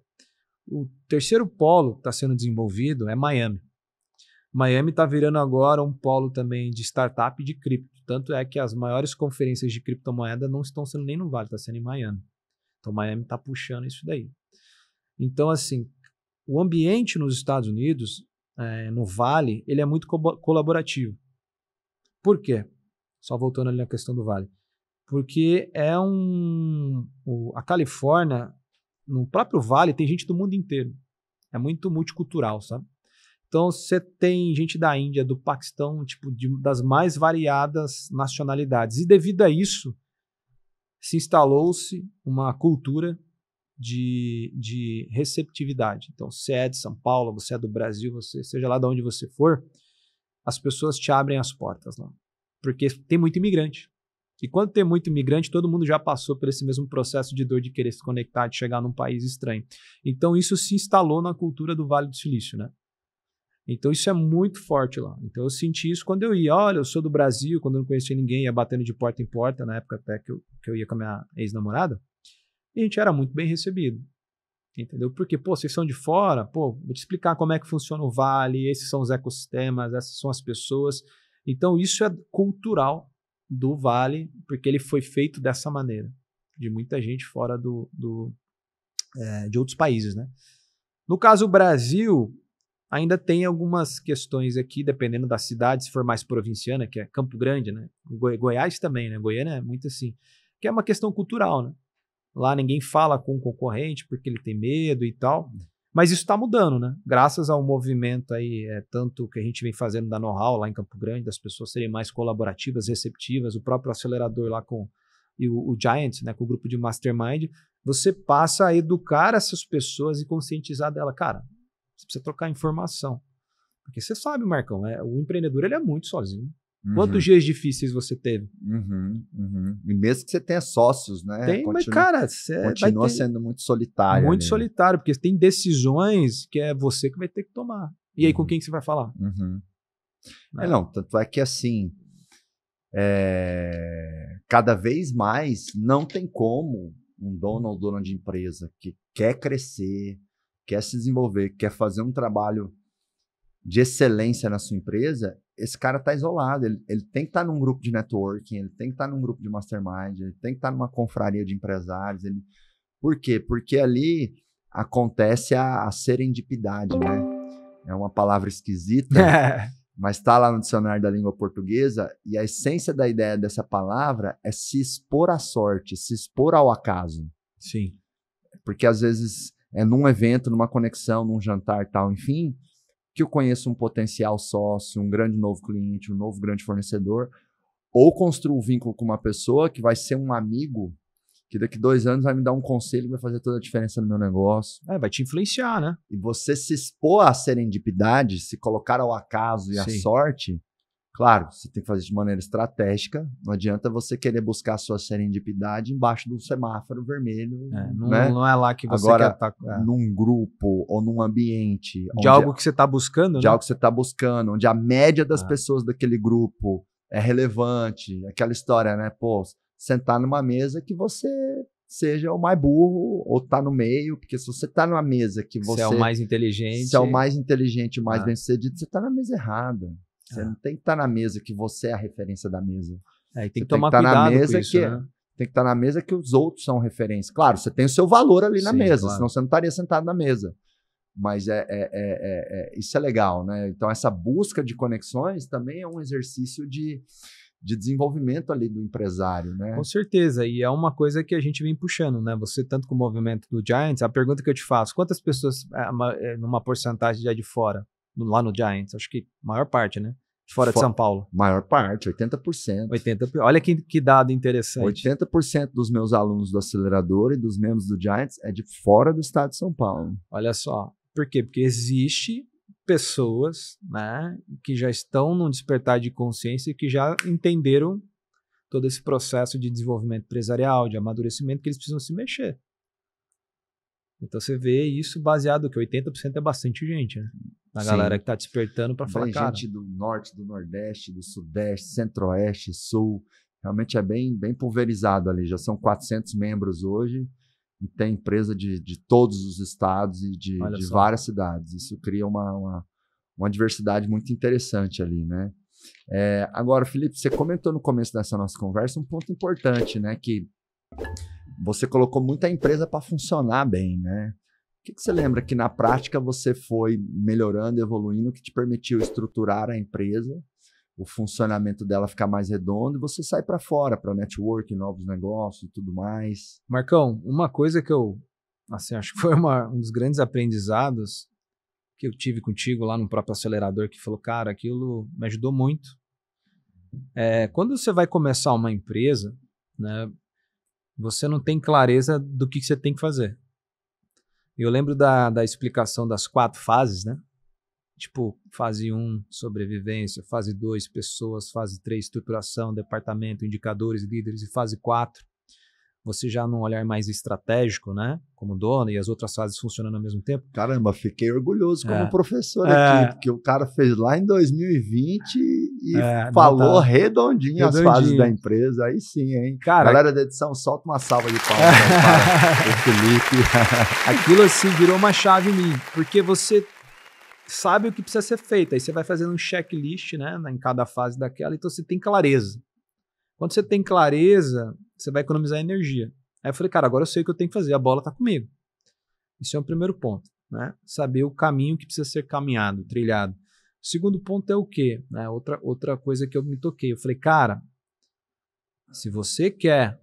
O terceiro polo que está sendo desenvolvido é Miami. Miami está virando agora um polo também de startup de cripto. Tanto é que as maiores conferências de criptomoeda não estão sendo nem no Vale, está sendo em Miami. Então, Miami está puxando isso daí. Então, assim, o ambiente nos Estados Unidos, é, no Vale, ele é muito co colaborativo. Por quê? Só voltando ali na questão do Vale. Porque é um. O, a Califórnia no próprio vale tem gente do mundo inteiro. É muito multicultural, sabe? Então você tem gente da Índia, do Paquistão, tipo de, das mais variadas nacionalidades. E devido a isso, se instalou-se uma cultura de, de receptividade. Então, você é de São Paulo, você é do Brasil, você seja lá de onde você for, as pessoas te abrem as portas lá, porque tem muito imigrante. E quando tem muito imigrante, todo mundo já passou por esse mesmo processo de dor de querer se conectar, de chegar num país estranho. Então isso se instalou na cultura do Vale do Silício, né? Então isso é muito forte lá. Então eu senti isso quando eu ia. Olha, eu sou do Brasil, quando eu não conhecia ninguém, ia batendo de porta em porta, na época até que eu, que eu ia com a minha ex-namorada. E a gente era muito bem recebido. Entendeu? Porque, pô, vocês são de fora, pô, vou te explicar como é que funciona o vale, esses são os ecossistemas, essas são as pessoas. Então isso é cultural do Vale, porque ele foi feito dessa maneira, de muita gente fora do, do é, de outros países, né? No caso Brasil, ainda tem algumas questões aqui, dependendo da cidade, se for mais provinciana, que é Campo Grande, né? Goi Goiás também, né? Goiânia é muito assim, que é uma questão cultural, né? Lá ninguém fala com o concorrente porque ele tem medo e tal. Mas isso está mudando, né? Graças ao movimento aí, é, tanto que a gente vem fazendo da know-how lá em Campo Grande, das pessoas serem mais colaborativas, receptivas, o próprio acelerador lá com e o, o Giant, né, com o grupo de Mastermind, você passa a educar essas pessoas e conscientizar dela. Cara, você precisa trocar informação. Porque você sabe, Marcão, é, o empreendedor ele é muito sozinho. Uhum. Quantos dias difíceis você teve? Uhum, uhum. E mesmo que você tenha sócios, né? Tem, continua, mas cara, você continua ter... sendo muito solitário. Muito solitário, porque tem decisões que é você que vai ter que tomar. E aí com uhum. quem que você vai falar? Uhum. Né? É, não, tanto é que assim, é... cada vez mais não tem como um dono ou dona de empresa que quer crescer, quer se desenvolver, quer fazer um trabalho de excelência na sua empresa, esse cara tá isolado, ele, ele tem que estar tá num grupo de networking, ele tem que estar tá num grupo de mastermind, ele tem que estar tá numa confraria de empresários. Ele... Por quê? Porque ali acontece a, a serendipidade, né? É uma palavra esquisita, mas está lá no dicionário da língua portuguesa, e a essência da ideia dessa palavra é se expor à sorte, se expor ao acaso. Sim. Porque às vezes é num evento, numa conexão, num jantar tal, enfim, que eu conheça um potencial sócio, um grande novo cliente, um novo grande fornecedor, ou construo um vínculo com uma pessoa que vai ser um amigo que daqui dois anos vai me dar um conselho que vai fazer toda a diferença no meu negócio. É, vai te influenciar, né? E você se expor à serendipidade, se colocar ao acaso e Sim. à sorte, Claro, você tem que fazer de maneira estratégica. Não adianta você querer buscar a sua serendipidade embaixo do semáforo vermelho. É, não, né? não, é lá que você Agora, quer estar. Tá é. Num grupo ou num ambiente. De algo que você está buscando, De né? algo que você está buscando, onde a média das é. pessoas daquele grupo é relevante. Aquela história, né? Pô, sentar numa mesa que você seja o mais burro ou tá no meio, porque se você tá numa mesa que você. Você é o mais inteligente. Se é o mais inteligente, o mais é. bem-sucedido, você tá na mesa errada. Você é. não tem que estar tá na mesa que você é a referência da mesa. É, e tem você que tomar tem que tá na mesa isso, que, né? Tem que estar tá na mesa que os outros são referência. Claro, você tem o seu valor ali Sim, na mesa, claro. senão você não estaria sentado na mesa. Mas é é, é, é, isso é legal, né? Então, essa busca de conexões também é um exercício de, de desenvolvimento ali do empresário, né? Com certeza, e é uma coisa que a gente vem puxando, né? Você tanto com o movimento do Giants, a pergunta que eu te faço, quantas pessoas numa porcentagem já de fora, lá no Giants? Acho que maior parte, né? fora For, de São Paulo? Maior parte, 80%. 80%. Olha que, que dado interessante. 80% dos meus alunos do acelerador e dos membros do Giants é de fora do estado de São Paulo. Olha só. Por quê? Porque existe pessoas né, que já estão num despertar de consciência e que já entenderam todo esse processo de desenvolvimento empresarial, de amadurecimento, que eles precisam se mexer. Então você vê isso baseado que 80% é bastante gente, né? na Sim. galera que tá despertando para falar, Tem cara... gente do norte, do nordeste, do sudeste, centro-oeste, sul, realmente é bem, bem pulverizado ali, já são 400 membros hoje, e tem empresa de, de todos os estados e de, de várias cidades, isso cria uma, uma, uma, diversidade muito interessante ali, né? É, agora, Felipe, você comentou no começo dessa nossa conversa um ponto importante, né, que você colocou muita empresa para funcionar bem, né? O que, que você lembra que na prática você foi melhorando, evoluindo, que te permitiu estruturar a empresa, o funcionamento dela ficar mais redondo e você sai para fora para network, novos negócios e tudo mais? Marcão, uma coisa que eu assim, acho que foi uma, um dos grandes aprendizados que eu tive contigo lá no próprio acelerador que falou, cara, aquilo me ajudou muito. É, quando você vai começar uma empresa, né, você não tem clareza do que, que você tem que fazer. Eu lembro da, da explicação das quatro fases, né? Tipo, fase 1, um, sobrevivência, fase 2, pessoas, fase 3, estruturação, departamento, indicadores, líderes, e fase 4, você já num olhar mais estratégico, né? Como dono e as outras fases funcionando ao mesmo tempo. Caramba, fiquei orgulhoso como é. professor é. aqui, porque o cara fez lá em 2020 e é, falou tá... redondinho, redondinho, as fases da empresa. Aí sim, hein? Cara, Galera da edição, solta uma salva de palmas para o Felipe. Aquilo assim virou uma chave em mim, porque você sabe o que precisa ser feito, aí você vai fazendo um checklist, né, em cada fase daquela, então você tem clareza. Quando você tem clareza, você vai economizar energia. Aí eu falei, cara, agora eu sei o que eu tenho que fazer, a bola está comigo. Isso é o um primeiro ponto, né? Saber o caminho que precisa ser caminhado, trilhado. O segundo ponto é o quê? Né? Outra, outra coisa que eu me toquei. Eu falei, cara, se você quer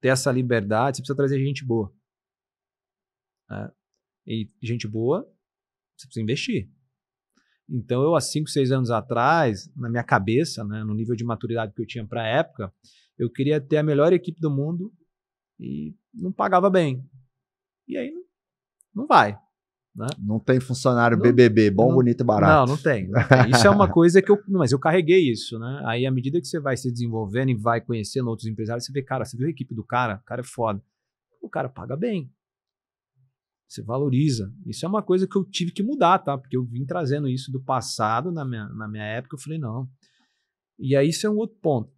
ter essa liberdade, você precisa trazer gente boa. Né? E gente boa, você precisa investir. Então, eu, há 5, 6 anos atrás, na minha cabeça, né, no nível de maturidade que eu tinha para a época, eu queria ter a melhor equipe do mundo e não pagava bem. E aí não vai. Né? Não tem funcionário não, BBB, bom, não, bonito e barato. Não, não tem, Isso é uma coisa que eu. Mas eu carreguei isso, né? Aí, à medida que você vai se desenvolvendo e vai conhecendo outros empresários, você vê, cara, você viu a equipe do cara? O cara é foda. O cara paga bem. Você valoriza. Isso é uma coisa que eu tive que mudar, tá? Porque eu vim trazendo isso do passado, na minha, na minha época, eu falei, não. E aí, isso é um outro ponto.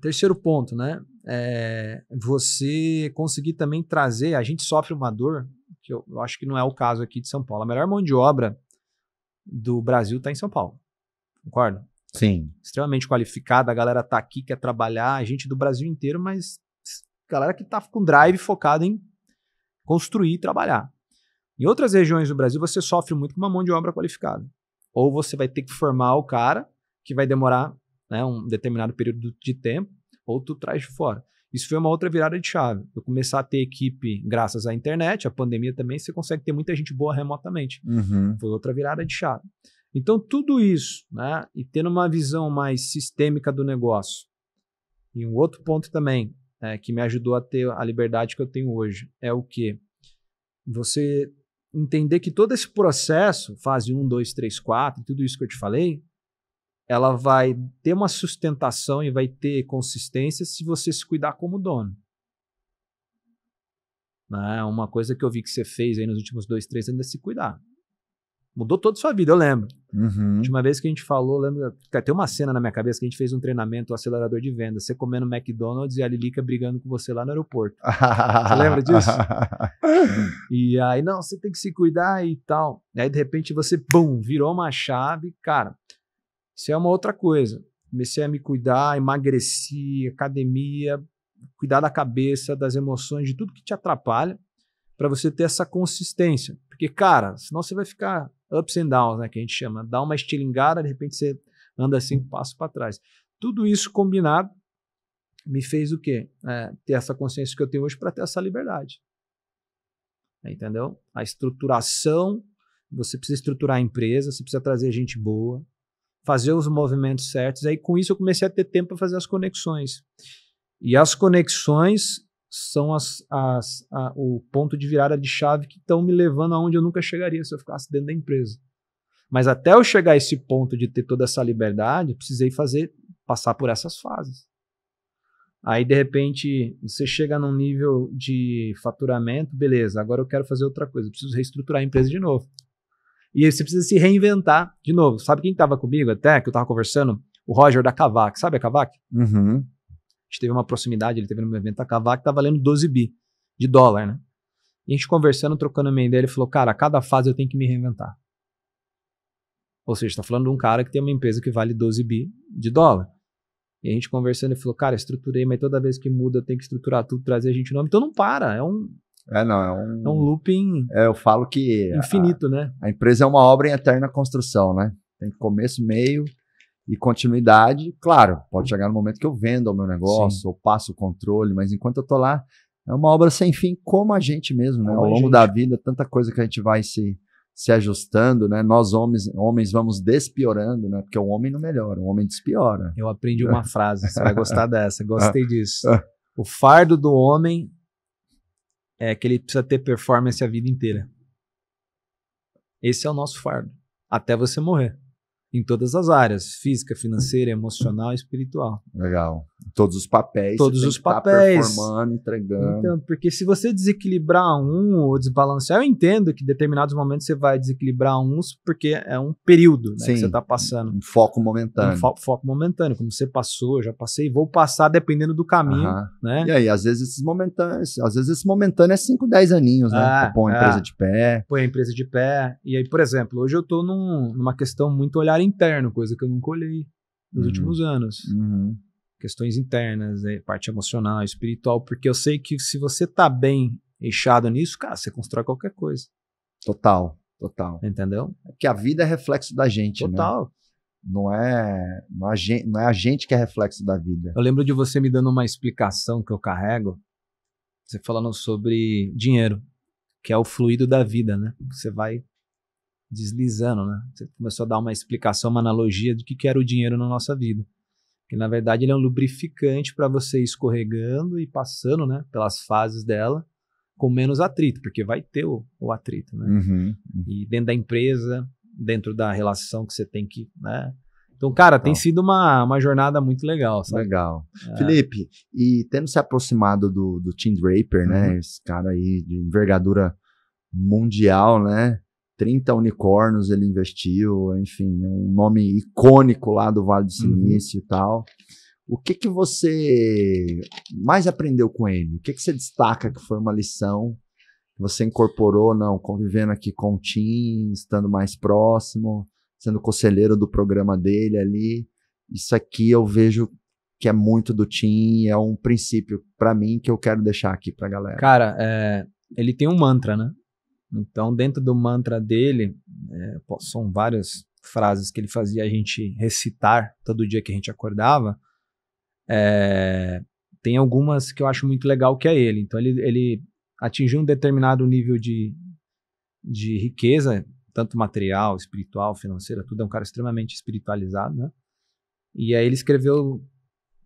Terceiro ponto, né? É você conseguir também trazer. A gente sofre uma dor, que eu acho que não é o caso aqui de São Paulo. A melhor mão de obra do Brasil está em São Paulo. Concorda? Sim. Extremamente qualificada, a galera tá aqui, quer trabalhar, A gente do Brasil inteiro, mas galera que tá com drive focado em construir e trabalhar. Em outras regiões do Brasil, você sofre muito com uma mão de obra qualificada. Ou você vai ter que formar o cara, que vai demorar né, um determinado período de tempo, ou tu traz de fora. Isso foi uma outra virada de chave. Eu começar a ter equipe graças à internet, A pandemia também, você consegue ter muita gente boa remotamente. Uhum. Foi outra virada de chave. Então, tudo isso, né, e tendo uma visão mais sistêmica do negócio. E um outro ponto também, é, que me ajudou a ter a liberdade que eu tenho hoje, é o que você entender que todo esse processo, fase 1, 2, 3, 4, tudo isso que eu te falei, ela vai ter uma sustentação e vai ter consistência se você se cuidar como dono. Né? Uma coisa que eu vi que você fez aí nos últimos dois, três anos é se cuidar. Mudou toda a sua vida, eu lembro. Uhum. A última vez que a gente falou, lembro. Tem uma cena na minha cabeça que a gente fez um treinamento, um acelerador de venda. Você comendo McDonald's e a Lilica brigando com você lá no aeroporto. você lembra disso? e aí, não, você tem que se cuidar e tal. E aí, de repente, você, bum, virou uma chave. Cara, isso é uma outra coisa. Comecei a me cuidar, emagreci, academia, cuidar da cabeça, das emoções, de tudo que te atrapalha, para você ter essa consistência. Porque, cara, senão você vai ficar ups and downs, né, que a gente chama. Dá uma estilingada, de repente você anda cinco assim passos para trás. Tudo isso combinado me fez o quê? É, ter essa consciência que eu tenho hoje para ter essa liberdade. Entendeu? A estruturação, você precisa estruturar a empresa, você precisa trazer gente boa, fazer os movimentos certos. Aí com isso eu comecei a ter tempo para fazer as conexões. E as conexões são as, as, a, o ponto de virada de chave que estão me levando aonde eu nunca chegaria se eu ficasse dentro da empresa. Mas até eu chegar a esse ponto de ter toda essa liberdade, precisei fazer passar por essas fases. Aí de repente você chega num nível de faturamento, beleza? Agora eu quero fazer outra coisa, preciso reestruturar a empresa de novo. E você precisa se reinventar de novo. Sabe quem estava comigo até, que eu estava conversando? O Roger da Cavac. Sabe a Cavac? Uhum. A gente teve uma proximidade, ele teve no evento da Cavac, estava valendo 12 bi de dólar, né? E a gente conversando, trocando a minha ideia, ele falou, cara, a cada fase eu tenho que me reinventar. Ou seja, está falando de um cara que tem uma empresa que vale 12 bi de dólar. E a gente conversando, ele falou, cara, estruturei, mas toda vez que muda eu tenho que estruturar tudo, trazer a gente nome. Então não para, é um, é, não, é um. É um looping. É, eu falo que. Infinito, a, né? A empresa é uma obra em eterna construção, né? Tem começo, meio e continuidade. Claro, pode chegar no momento que eu venda o meu negócio, Sim. ou passo o controle, mas enquanto eu tô lá, é uma obra sem fim, como a gente mesmo, né? Ao longo gente. da vida, tanta coisa que a gente vai se, se ajustando, né? Nós homens, homens vamos despiorando, né? Porque o homem não melhora, o homem despiora. Eu aprendi uma frase, você vai gostar dessa, gostei disso. O fardo do homem é que ele precisa ter performance a vida inteira. Esse é o nosso fardo, até você morrer, em todas as áreas, física, financeira, emocional, espiritual. Legal. Todos os papéis. Todos os tá papéis. Tá performando, entregando. Então, porque se você desequilibrar um ou desbalancear, eu entendo que em determinados momentos você vai desequilibrar uns, porque é um período né, Sim, que você está passando. Um foco momentâneo. Um fo foco momentâneo, como você passou, já passei, vou passar dependendo do caminho. Uh -huh. né? E aí, às vezes esses momentâneos, às vezes esse momentâneo é 5, 10 aninhos, né? Ah, põe a empresa é. de pé. Põe a empresa de pé. E aí, por exemplo, hoje eu estou num, numa questão muito olhar interno, coisa que eu nunca olhei nos uhum. últimos anos. Uhum questões internas, né, parte emocional, espiritual, porque eu sei que se você tá bem eixado nisso, cara, você constrói qualquer coisa. Total, total. Entendeu? É porque a vida é reflexo da gente, né? Total. Né? Não é, não, é gente, não é a gente que é reflexo da vida. Eu lembro de você me dando uma explicação que eu carrego, você falando sobre dinheiro, que é o fluido da vida, né? Você vai deslizando, né? Você começou a dar uma explicação, uma analogia do que, que era o dinheiro na nossa vida que na verdade ele é um lubrificante para você ir escorregando e passando, né, pelas fases dela com menos atrito, porque vai ter o, o atrito, né? Uhum, uhum. E dentro da empresa, dentro da relação que você tem que, né? Então, cara, então, tem sido uma, uma jornada muito legal, sabe? Legal. É. Felipe, e tendo se aproximado do, do Tim Draper, né? uhum. né? Esse cara aí de envergadura mundial, né? 30 unicórnios ele investiu, enfim, um nome icônico lá do Vale do uhum. Silício uhum. e tal. O que que você mais aprendeu com ele? O que que você destaca que foi uma lição que você incorporou, não, convivendo aqui com o Tim, estando mais próximo, sendo conselheiro do programa dele ali? Isso aqui eu vejo que é muito do Tim, é um princípio para mim que eu quero deixar aqui pra galera. Cara, é, ele tem um mantra, né? Então, dentro do mantra dele, é, são várias frases que ele fazia a gente recitar todo dia que a gente acordava. É, tem algumas que eu acho muito legal que é ele. Então, ele, ele atingiu um determinado nível de, de riqueza, tanto material, espiritual, financeira, tudo. É um cara extremamente espiritualizado, né? E aí ele escreveu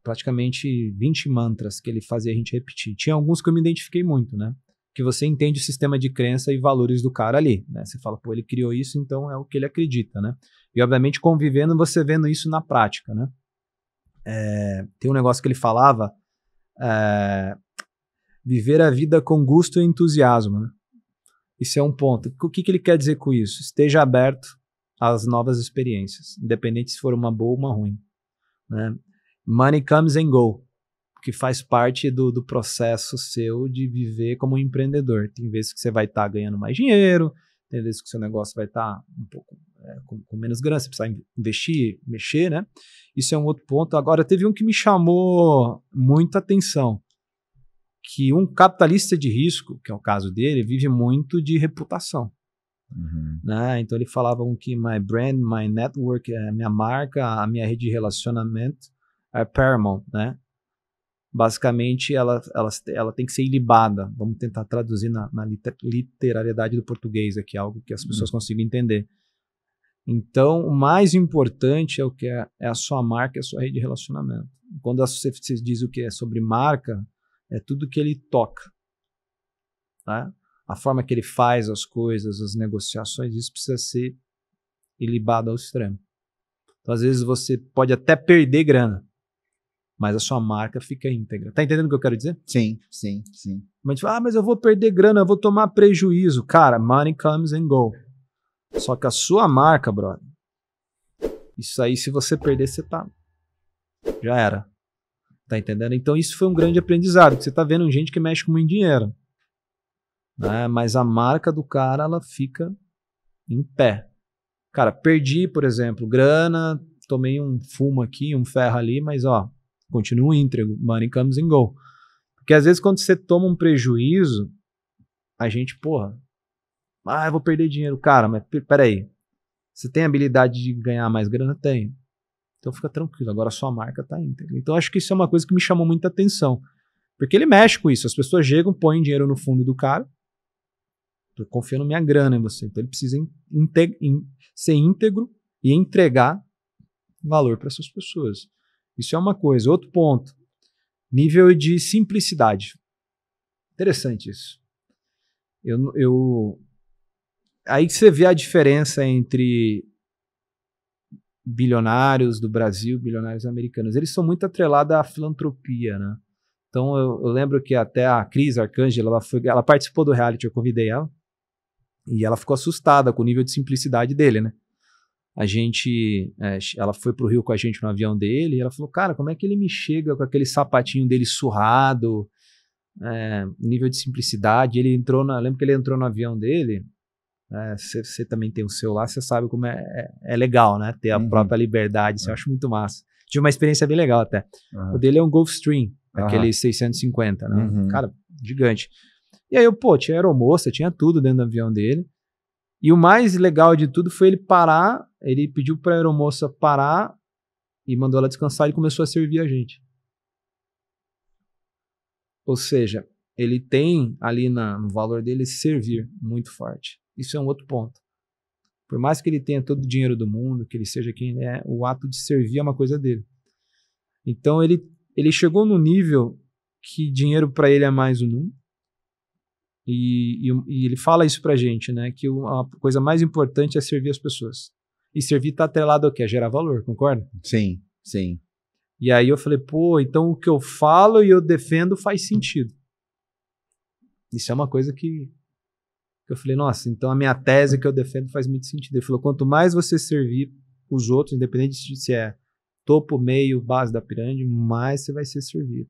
praticamente 20 mantras que ele fazia a gente repetir. Tinha alguns que eu me identifiquei muito, né? que você entende o sistema de crença e valores do cara ali, né? Você fala, pô, ele criou isso, então é o que ele acredita, né? E obviamente convivendo, você vendo isso na prática, né? É, tem um negócio que ele falava, é, viver a vida com gosto e entusiasmo, né? Isso é um ponto. O que, que ele quer dizer com isso? Esteja aberto às novas experiências, independente se for uma boa ou uma ruim. Né? Money comes and go que faz parte do, do processo seu de viver como um empreendedor. Tem vezes que você vai estar tá ganhando mais dinheiro, tem vezes que o seu negócio vai estar tá um pouco é, com, com, menos grana, você precisa investir, mexer, né? Isso é um outro ponto. Agora, teve um que me chamou muita atenção, que um capitalista de risco, que é o caso dele, vive muito de reputação. Uhum. Né? Então, ele falava que my brand, my network, é, minha marca, a minha rede de relacionamento é paramount, né? basicamente ela, ela, ela tem que ser ilibada. Vamos tentar traduzir na, na liter, literariedade do português aqui, algo que as hum. pessoas consigam entender. Então, o mais importante é o que é, é a sua marca, é a sua rede de relacionamento. Quando você diz o que é sobre marca, é tudo que ele toca. Tá? A forma que ele faz as coisas, as negociações, isso precisa ser ilibado ao extremo. Então, às vezes, você pode até perder grana mas a sua marca fica íntegra. Tá entendendo o que eu quero dizer? Sim, sim, sim. Mas ah, mas eu vou perder grana, eu vou tomar prejuízo. Cara, money comes and go. Só que a sua marca, brother, isso aí se você perder, você tá já era. Tá entendendo? Então isso foi um grande aprendizado, que você tá vendo gente que mexe com muito dinheiro. Né? Mas a marca do cara, ela fica em pé. Cara, perdi, por exemplo, grana, tomei um fumo aqui, um ferro ali, mas ó, Continua íntegro. Money comes and go. Porque às vezes quando você toma um prejuízo, a gente, porra, ah, eu vou perder dinheiro. Cara, mas peraí. Você tem habilidade de ganhar mais grana? Tenho. Então fica tranquilo, agora sua marca tá íntegra. Então acho que isso é uma coisa que me chamou muita atenção. Porque ele mexe com isso. As pessoas chegam, põem dinheiro no fundo do cara. Tô confiando minha grana em você. Então ele precisa ser íntegro e entregar valor para essas pessoas. Isso é uma coisa. Outro ponto: nível de simplicidade. Interessante isso. Eu, eu, aí que você vê a diferença entre bilionários do Brasil, bilionários americanos. Eles são muito atrelados à filantropia, né? Então eu, eu lembro que até a Cris Arcângela, ela, foi, ela participou do reality, eu convidei ela, e ela ficou assustada com o nível de simplicidade dele, né? a gente, é, ela foi pro Rio com a gente no avião dele, e ela falou, cara, como é que ele me chega com aquele sapatinho dele surrado, é, nível de simplicidade, ele entrou na, lembro que ele entrou no avião dele, é, você é, também tem o seu lá, você sabe como é, é, é, legal, né, ter a uhum. própria liberdade, assim, eu é. acho muito massa. Tive uma experiência bem legal até. Uhum. O dele é um Gulfstream, uhum. aquele 650, né, uhum. cara, gigante. E aí eu, pô, tinha aeromoça, tinha tudo dentro do avião dele, e o mais legal de tudo foi ele parar ele pediu para a aeromoça parar e mandou ela descansar e começou a servir a gente. Ou seja, ele tem ali na, no valor dele servir muito forte. Isso é um outro ponto. Por mais que ele tenha todo o dinheiro do mundo, que ele seja quem ele é, o ato de servir é uma coisa dele. Então ele, ele chegou no nível que dinheiro para ele é mais um E, e, e, ele fala isso pra gente, né? Que a coisa mais importante é servir as pessoas. E servir está atrelado ao quê? A gerar valor, concorda? Sim, sim. E aí eu falei, pô, então o que eu falo e eu defendo faz sentido. Isso é uma coisa que, que eu falei, nossa, então a minha tese que eu defendo faz muito sentido. Ele falou, quanto mais você servir os outros, independente de se é topo, meio, base da pirâmide, mais você vai ser servido.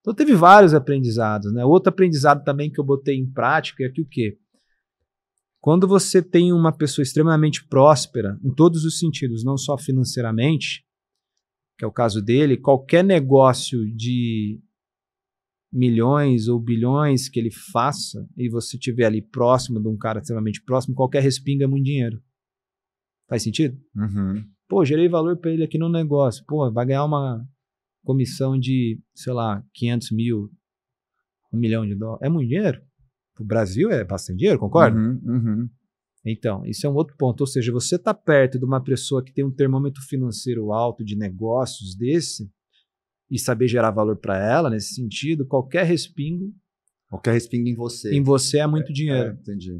Então teve vários aprendizados, né? Outro aprendizado também que eu botei em prática é que o quê? Quando você tem uma pessoa extremamente próspera, em todos os sentidos, não só financeiramente, que é o caso dele, qualquer negócio de milhões ou bilhões que ele faça e você estiver ali próximo de um cara extremamente próximo, qualquer respinga é muito dinheiro. Faz sentido? Uhum. Pô, gerei valor para ele aqui no negócio. Pô, vai ganhar uma comissão de, sei lá, 500 mil, um milhão de dólares. É muito dinheiro? o Brasil é bastante dinheiro, concorda? Uhum, uhum. Então, isso é um outro ponto. Ou seja, você está perto de uma pessoa que tem um termômetro financeiro alto de negócios desse e saber gerar valor para ela nesse sentido, qualquer respingo. Qualquer respingo em você. Em você é muito é, dinheiro. É, entendi.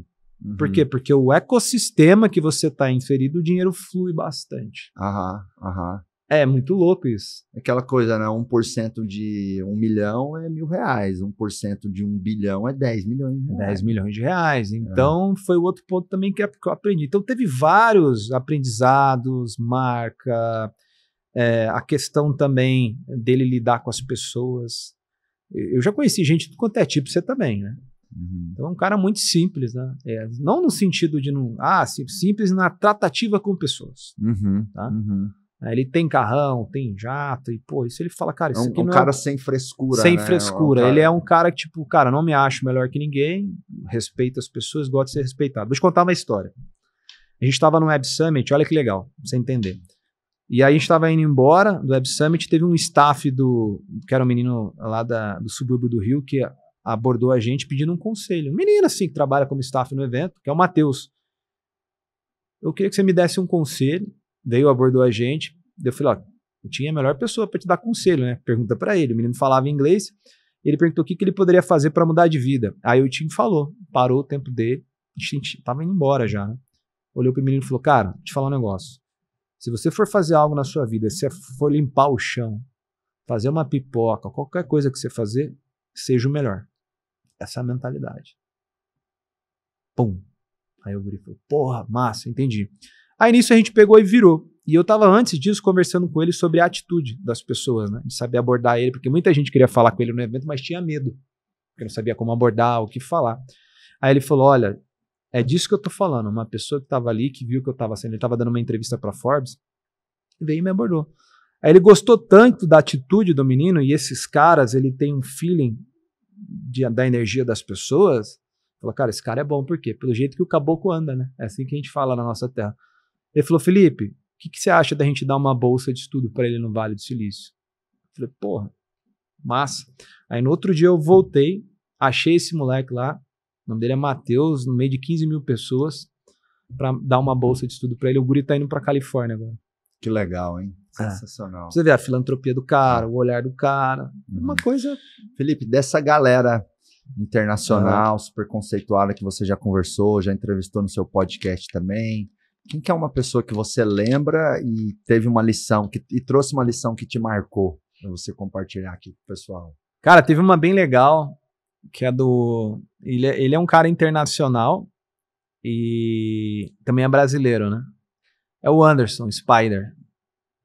Uhum. Por quê? Porque o ecossistema que você está inferido, o dinheiro flui bastante. Aham, aham. É muito louco isso. Aquela coisa, né? 1% de um milhão é mil reais, 1% de um bilhão é 10 milhões de reais. 10 milhões de reais. Então, é. foi o outro ponto também que eu aprendi. Então, teve vários aprendizados, marca, é, a questão também dele lidar com as pessoas. Eu já conheci gente do quanto é tipo, você também, né? Uhum. Então, é um cara muito simples, né? É, não no sentido de não. Ah, simples na tratativa com pessoas. Uhum, tá? Uhum. Né, ele tem carrão, tem jato, e, pô, isso ele fala, cara, isso é um, é um não é cara é... sem frescura. Sem né? É frescura. cara... Ele é um cara que, tipo, cara, não me acho melhor que ninguém, respeito as pessoas, gosto de ser respeitado. Vou te contar uma história. A gente estava no Web Summit, olha que legal, pra você entender. E aí a gente estava indo embora do Web Summit, teve um staff do. que era um menino lá da, do subúrbio do Rio, que abordou a gente pedindo um conselho. Um menino, assim, que trabalha como staff no evento, que é o Matheus. Eu queria que você me desse um conselho veio, abordou a gente, eu falei, ó, eu tinha a melhor pessoa para te dar conselho, né? Pergunta para ele. O menino falava inglês, ele perguntou o que, que ele poderia fazer para mudar de vida. Aí o Tim falou, parou o tempo dele, a gente tava indo embora já, né? Olhou pro menino e falou, cara, te falar um negócio. Se você for fazer algo na sua vida, se for limpar o chão, fazer uma pipoca, qualquer coisa que você fazer, seja o melhor. Essa é a mentalidade. Pum. Aí eu falou porra, massa, entendi. Aí nisso a gente pegou e virou. E eu estava antes disso conversando com ele sobre a atitude das pessoas, né? De saber abordar ele, porque muita gente queria falar com ele no evento, mas tinha medo. Porque não sabia como abordar, o que falar. Aí ele falou: olha, é disso que eu tô falando. Uma pessoa que estava ali, que viu que eu estava sendo, ele estava dando uma entrevista para Forbes, veio e me abordou. Aí ele gostou tanto da atitude do menino, e esses caras, ele tem um feeling de, da energia das pessoas. Falou, cara, esse cara é bom, por quê? Pelo jeito que o caboclo anda, né? É assim que a gente fala na nossa terra. Ele falou, Felipe, o que, que, você acha da gente dar uma bolsa de estudo para ele no Vale do Silício? Eu falei, porra, massa. Aí no outro dia eu voltei, achei esse moleque lá, o nome dele é Matheus, no meio de 15 mil pessoas, para dar uma bolsa de estudo para ele. O guri tá indo para Califórnia agora. Que legal, hein? É. Sensacional. É. Você vê a filantropia do cara, o é. olhar do cara, uhum. uma coisa. Felipe, dessa galera internacional, uhum. É. super conceituada que você já conversou, já entrevistou no seu podcast também, quem que é uma pessoa que você lembra e teve uma lição, que, e trouxe uma lição que te marcou, pra você compartilhar aqui com o pessoal? Cara, teve uma bem legal, que é do... Ele é, ele é um cara internacional e também é brasileiro, né? É o Anderson, Spider.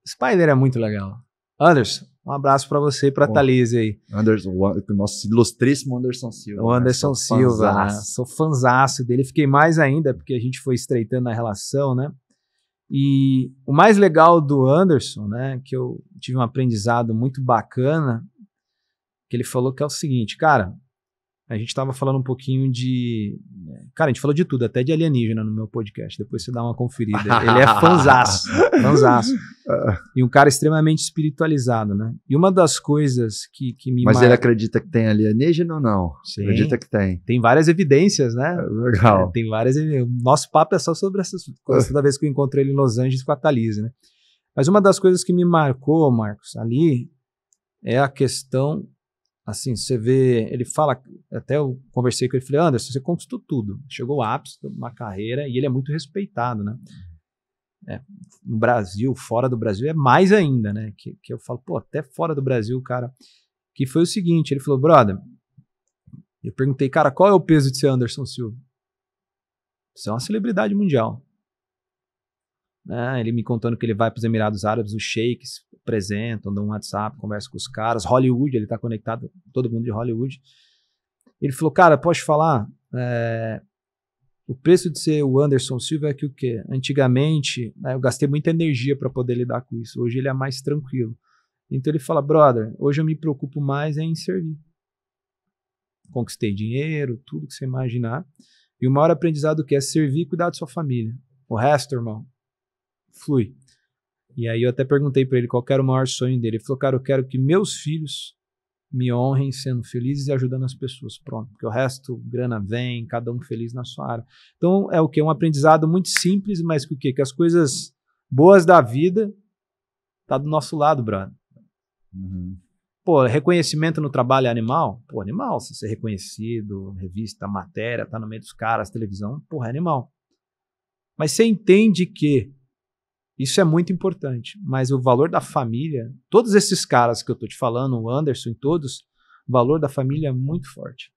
Spider é muito legal. Anderson, um abraço para você e para Thalise aí. Anderson, o nosso ilustríssimo Anderson Silva. O né? Anderson né? Silva, sou fanzaço dele. Fiquei mais ainda, porque a gente foi estreitando a relação, né? E o mais legal do Anderson, né, que eu tive um aprendizado muito bacana, que ele falou que é o seguinte, cara, a gente estava falando um pouquinho de. Né, cara, a gente falou de tudo, até de alienígena no meu podcast. Depois você dá uma conferida. Ele é fanzaço. fanzaço. Ah. E um cara extremamente espiritualizado, né? E uma das coisas que, que me. Mas ele acredita que tem alienígena ou não? Sim. Acredita que tem. Tem várias evidências, né? É legal. É, tem várias. Nosso papo é só sobre essas coisas. Toda vez que eu encontrei ele em Los Angeles com a Thalys, né? Mas uma das coisas que me marcou, Marcos, ali é a questão Assim, você vê, ele fala, até eu conversei com ele, falei, Anderson, você conquistou tudo. Chegou o ápice de uma carreira e ele é muito respeitado, né? É, no Brasil, fora do Brasil, é mais ainda, né? Que, que eu falo, pô, até fora do Brasil, cara. Que foi o seguinte, ele falou, brother, eu perguntei, cara, qual é o peso de ser Anderson Silva? Você é uma celebridade mundial. Né? Ele me contando que ele vai para os Emirados Árabes, os Sheikhs apresentam, dão um WhatsApp, conversa com os caras. Hollywood, ele está conectado, todo mundo de Hollywood. Ele falou, cara, posso falar? É, o preço de ser o Anderson Silva é que o quê? Antigamente, né, eu gastei muita energia para poder lidar com isso. Hoje ele é mais tranquilo. Então ele fala, brother, hoje eu me preocupo mais é em servir. Conquistei dinheiro, tudo que você imaginar. E o maior aprendizado que é servir e cuidar de sua família. O resto, irmão, flui. E aí eu até perguntei para ele qual era o maior sonho dele. Ele falou, cara, eu quero que meus filhos me honrem sendo felizes e ajudando as pessoas. Pronto, porque o resto, grana vem, cada um feliz na sua área. Então é o que? Um aprendizado muito simples, mas que o quê? Que as coisas boas da vida tá do nosso lado, brother. Uhum. Pô, reconhecimento no trabalho é animal? Pô, animal. Você ser reconhecido, revista, matéria, tá no meio dos caras, televisão, porra, é animal. Mas você entende que isso é muito importante. Mas o valor da família, todos esses caras que eu tô te falando, o Anderson e todos, o valor da família é muito forte.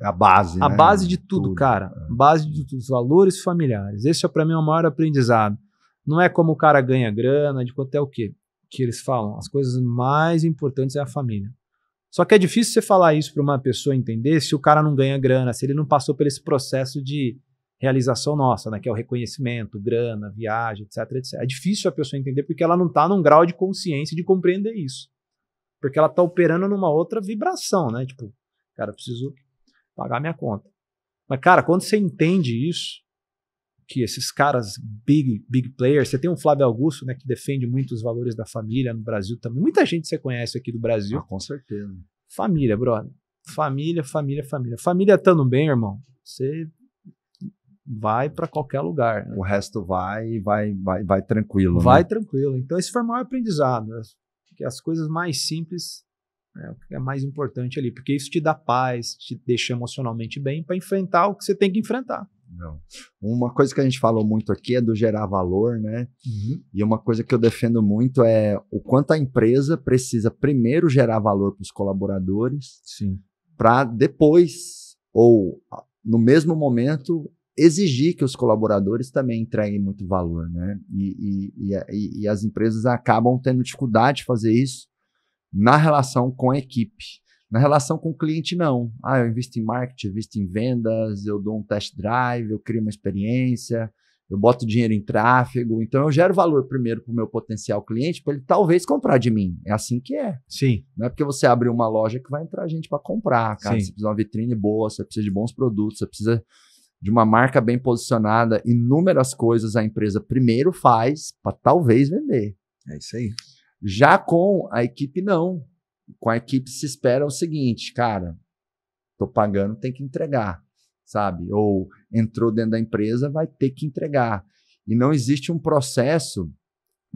É a base. A né? base de tudo, tudo. cara. É. Base de tudo. Os valores familiares. Esse é para mim é o maior aprendizado. Não é como o cara ganha grana, de quanto é o quê? Que eles falam. As coisas mais importantes é a família. Só que é difícil você falar isso para uma pessoa entender se o cara não ganha grana, se ele não passou por esse processo de realização nossa, né? Que é o reconhecimento, grana, viagem, etc, etc. É difícil a pessoa entender porque ela não está num grau de consciência de compreender isso. Porque ela está operando numa outra vibração, né? Tipo, cara, preciso pagar minha conta. Mas, cara, quando você entende isso, que esses caras big, big players, você tem um Flávio Augusto, né, que defende muito os valores da família no Brasil também. Muita gente você conhece aqui do Brasil. Ah, com certeza. Família, brother. Família, família, família. Família estando bem, irmão. Você vai para qualquer lugar. Né? O resto vai e vai, vai, vai tranquilo. Vai né? tranquilo. Então, esse foi o maior aprendizado. Né? Que as coisas mais simples é o que é mais importante ali, porque isso te dá paz, te deixa emocionalmente bem para enfrentar o que você tem que enfrentar. Não. Uma coisa que a gente falou muito aqui é do gerar valor, né? Uhum. E uma coisa que eu defendo muito é o quanto a empresa precisa primeiro gerar valor para os colaboradores, para depois ou no mesmo momento exigir que os colaboradores também entreguem muito valor, né? E, e, e, e, as empresas acabam tendo dificuldade de fazer isso na relação com a equipe. Na relação com o cliente, não. Ah, eu invisto em marketing, eu invisto em vendas, eu dou um test drive, eu crio uma experiência, eu boto dinheiro em tráfego. Então, eu gero valor primeiro para o meu potencial cliente, para ele talvez comprar de mim. É assim que é. Sim. Não é porque você abre uma loja que vai entrar gente para comprar, cara. Sim. Você precisa de uma vitrine boa, você precisa de bons produtos, você precisa de uma marca bem posicionada, inúmeras coisas a empresa primeiro faz para talvez vender. É isso aí. Já com a equipe, não. Com a equipe se espera o seguinte, cara, tô pagando, tem que entregar, sabe? Ou entrou dentro da empresa, vai ter que entregar. E não existe um processo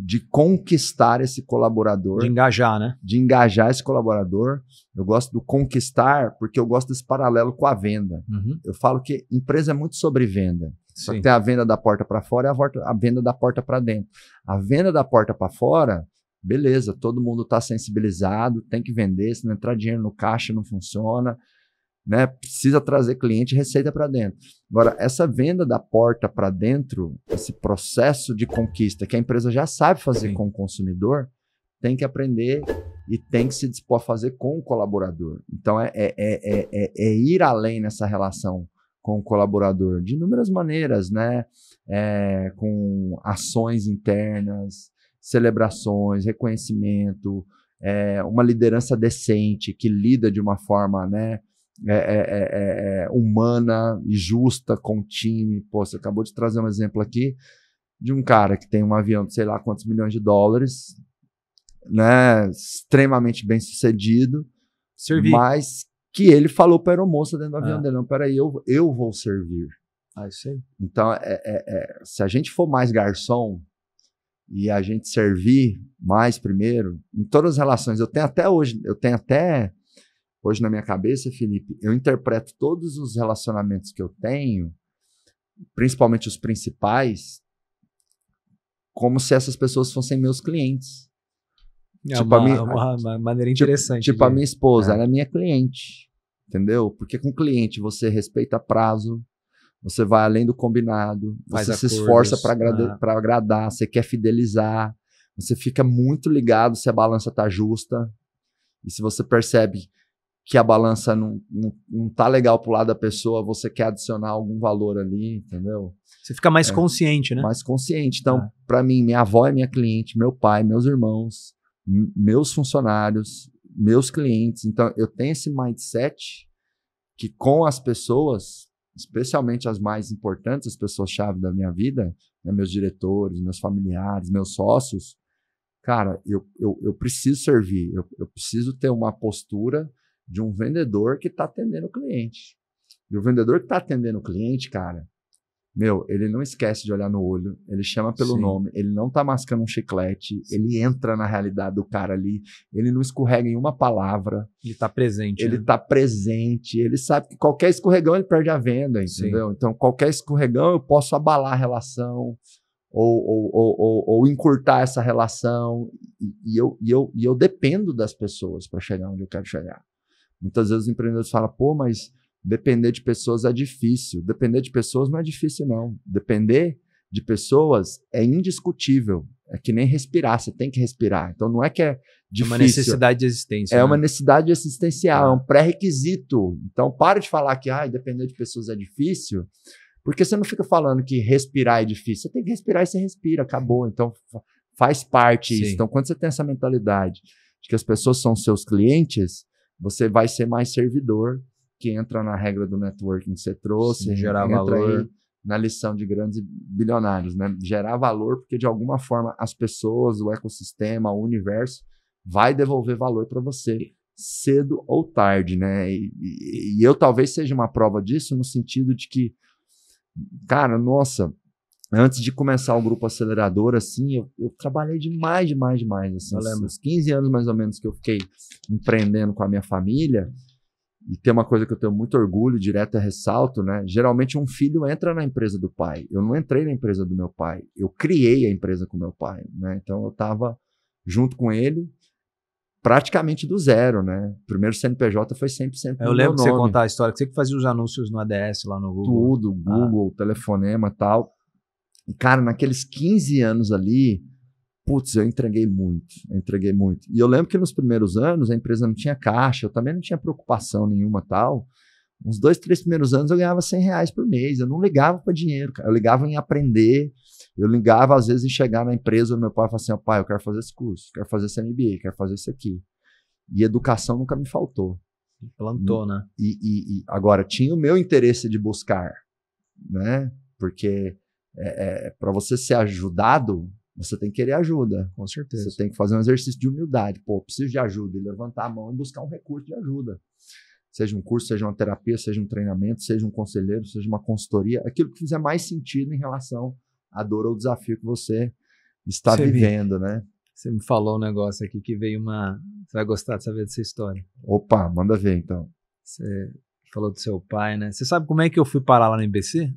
de conquistar esse colaborador. De engajar, né? De engajar esse colaborador. Eu gosto do conquistar porque eu gosto desse paralelo com a venda. Uhum. Eu falo que empresa é muito sobre venda. Só que tem a venda da porta para fora e a venda da porta para dentro. A venda da porta para fora, beleza, todo mundo está sensibilizado, tem que vender, se não entrar dinheiro no caixa não funciona né? Precisa trazer cliente e receita para dentro. Agora, essa venda da porta para dentro, esse processo de conquista que a empresa já sabe fazer Sim. com o consumidor, tem que aprender e tem que se dispor a fazer com o colaborador. Então, é, é, é, é, é, é ir além nessa relação com o colaborador de inúmeras maneiras, né? É, com ações internas, celebrações, reconhecimento, é, uma liderança decente que lida de uma forma, né? É é, é, é, é, humana e justa com o time. Pô, você acabou de trazer um exemplo aqui de um cara que tem um avião de sei lá quantos milhões de dólares, né, extremamente bem sucedido, servir. mas que ele falou para a aeromoça dentro do avião ah. dele, não, peraí, eu, eu vou servir. Ah, isso aí. Então, é, é, é, se a gente for mais garçom e a gente servir mais primeiro, em todas as relações, eu tenho até hoje, eu tenho até Hoje, na minha cabeça, Felipe, eu interpreto todos os relacionamentos que eu tenho, principalmente os principais, como se essas pessoas fossem meus clientes. É tipo, uma, a minha, uma, uma tipo, maneira interessante. Tipo, tipo a minha esposa, é. ela é minha cliente. Entendeu? Porque com cliente você respeita prazo, você vai além do combinado, Faz você acordos, se esforça para né? ah. agradar, você quer fidelizar, você fica muito ligado se a balança tá justa. E se você percebe que a balança não, não, não tá legal pro lado da pessoa, você quer adicionar algum valor ali, entendeu? Você fica mais é, consciente, né? Mais consciente. Então, ah. É. para mim, minha avó é minha cliente, meu pai, meus irmãos, meus funcionários, meus clientes. Então, eu tenho esse mindset que com as pessoas, especialmente as mais importantes, as pessoas-chave da minha vida, né, meus diretores, meus familiares, meus sócios, cara, eu, eu, eu preciso servir, eu, eu preciso ter uma postura de um vendedor que está atendendo o cliente. E o vendedor que está atendendo o cliente, cara, meu, ele não esquece de olhar no olho, ele chama pelo Sim. nome, ele não tá mascando um chiclete, Sim. ele entra na realidade do cara ali, ele não escorrega em uma palavra. Ele tá presente. Ele né? tá presente, ele sabe que qualquer escorregão ele perde a venda, entendeu? Sim. Então, qualquer escorregão eu posso abalar a relação ou, ou, ou, ou encurtar essa relação. E, e, eu, e, eu, e eu dependo das pessoas para chegar onde eu quero chegar. Muitas vezes os empreendedores falam, pô, mas depender de pessoas é difícil. Depender de pessoas não é difícil, não. Depender de pessoas é indiscutível. É que nem respirar, você tem que respirar. Então não é que é difícil. É uma necessidade de existência. É né? uma necessidade existencial, é, é um pré-requisito. Então para de falar que ah, depender de pessoas é difícil, porque você não fica falando que respirar é difícil. Você tem que respirar e você respira, acabou. Então faz parte Sim. isso. Então quando você tem essa mentalidade de que as pessoas são seus clientes, você vai ser mais servidor, que entra na regra do networking que você trouxe, Sim, gerar valor. na lição de grandes bilionários, né? Gerar valor, porque de alguma forma as pessoas, o ecossistema, o universo vai devolver valor para você cedo ou tarde, né? E, e, e, eu talvez seja uma prova disso no sentido de que, cara, nossa, Antes de começar o grupo acelerador, assim, eu, eu trabalhei demais, demais, demais. Assim, eu lembro, uns 15 anos mais ou menos que eu fiquei empreendendo com a minha família. E tem uma coisa que eu tenho muito orgulho, direto é ressalto, né? Geralmente um filho entra na empresa do pai. Eu não entrei na empresa do meu pai. Eu criei a empresa com meu pai, né? Então eu estava junto com ele praticamente do zero, né? O primeiro CNPJ foi 100% Eu lembro de você contar a história que você que fazia os anúncios no ADS lá no Google. Tudo, ah. Google, ah. telefonema, tal. E, cara, naqueles 15 anos ali, putz, eu entreguei muito, eu entreguei muito. E eu lembro que nos primeiros anos a empresa não tinha caixa, eu também não tinha preocupação nenhuma tal. Uns dois, três primeiros anos eu ganhava 100 reais por mês, eu não ligava para dinheiro, cara. eu ligava em aprender, eu ligava às vezes em chegar na empresa do meu pai e falar assim, oh, pai, eu quero fazer esse curso, quero fazer esse MBA, quero fazer isso aqui. E educação nunca me faltou. Plantou, né? E, e, e agora, tinha o meu interesse de buscar, né? Porque é, é, para você ser ajudado, você tem que querer ajuda. Com certeza. Você tem que fazer um exercício de humildade. Pô, preciso de ajuda. E levantar a mão e buscar um recurso de ajuda. Seja um curso, seja uma terapia, seja um treinamento, seja um conselheiro, seja uma consultoria. Aquilo que fizer mais sentido em relação à dor ou desafio que você está você vivendo, né? Você me falou um negócio aqui que veio uma. Você vai gostar de saber dessa história. Opa, manda ver então. Você falou do seu pai, né? Você sabe como é que eu fui parar lá no IBC?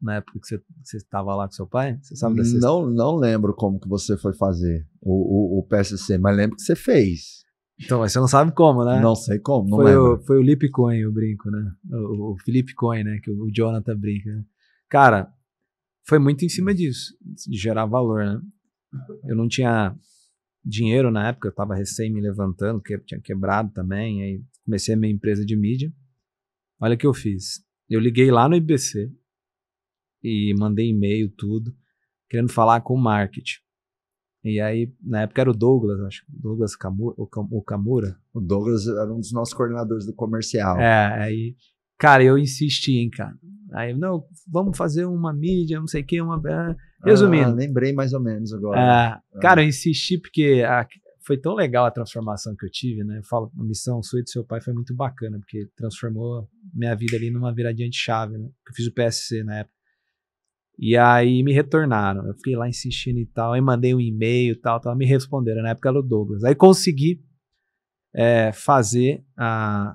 na época que você estava lá com seu pai? Você sabe dessa Não, história? não lembro como que você foi fazer o, o, o, PSC, mas lembro que você fez. Então, mas você não sabe como, né? Não sei como, não foi lembro. O, foi o Lip Coin o brinco, né? O, o Felipe Coin, né? Que o Jonathan brinca. Né? Cara, foi muito em cima disso, de gerar valor, né? Eu não tinha dinheiro na época, eu estava recém me levantando, que tinha quebrado também, aí comecei a minha empresa de mídia. Olha o que eu fiz. Eu liguei lá no IBC, e mandei e-mail, tudo, querendo falar com o marketing. E aí, na época era o Douglas, acho Douglas Kamura, o, o Kamura. O Douglas era um dos nossos coordenadores do comercial. É, aí, cara, eu insisti, hein, cara. Aí, não, vamos fazer uma mídia, não sei o que, uma. É, resumindo. Ah, lembrei mais ou menos agora. É, é. Cara, eu insisti porque a, foi tão legal a transformação que eu tive, né? Eu falo, a missão sua e do seu pai foi muito bacana, porque transformou minha vida ali numa viradinha de chave, né? Eu fiz o PSC na época. E aí me retornaram. Eu fiquei lá insistindo e tal. Aí mandei um e-mail e tal, tal. Me responderam. Na época era o Douglas. Aí consegui é, fazer a,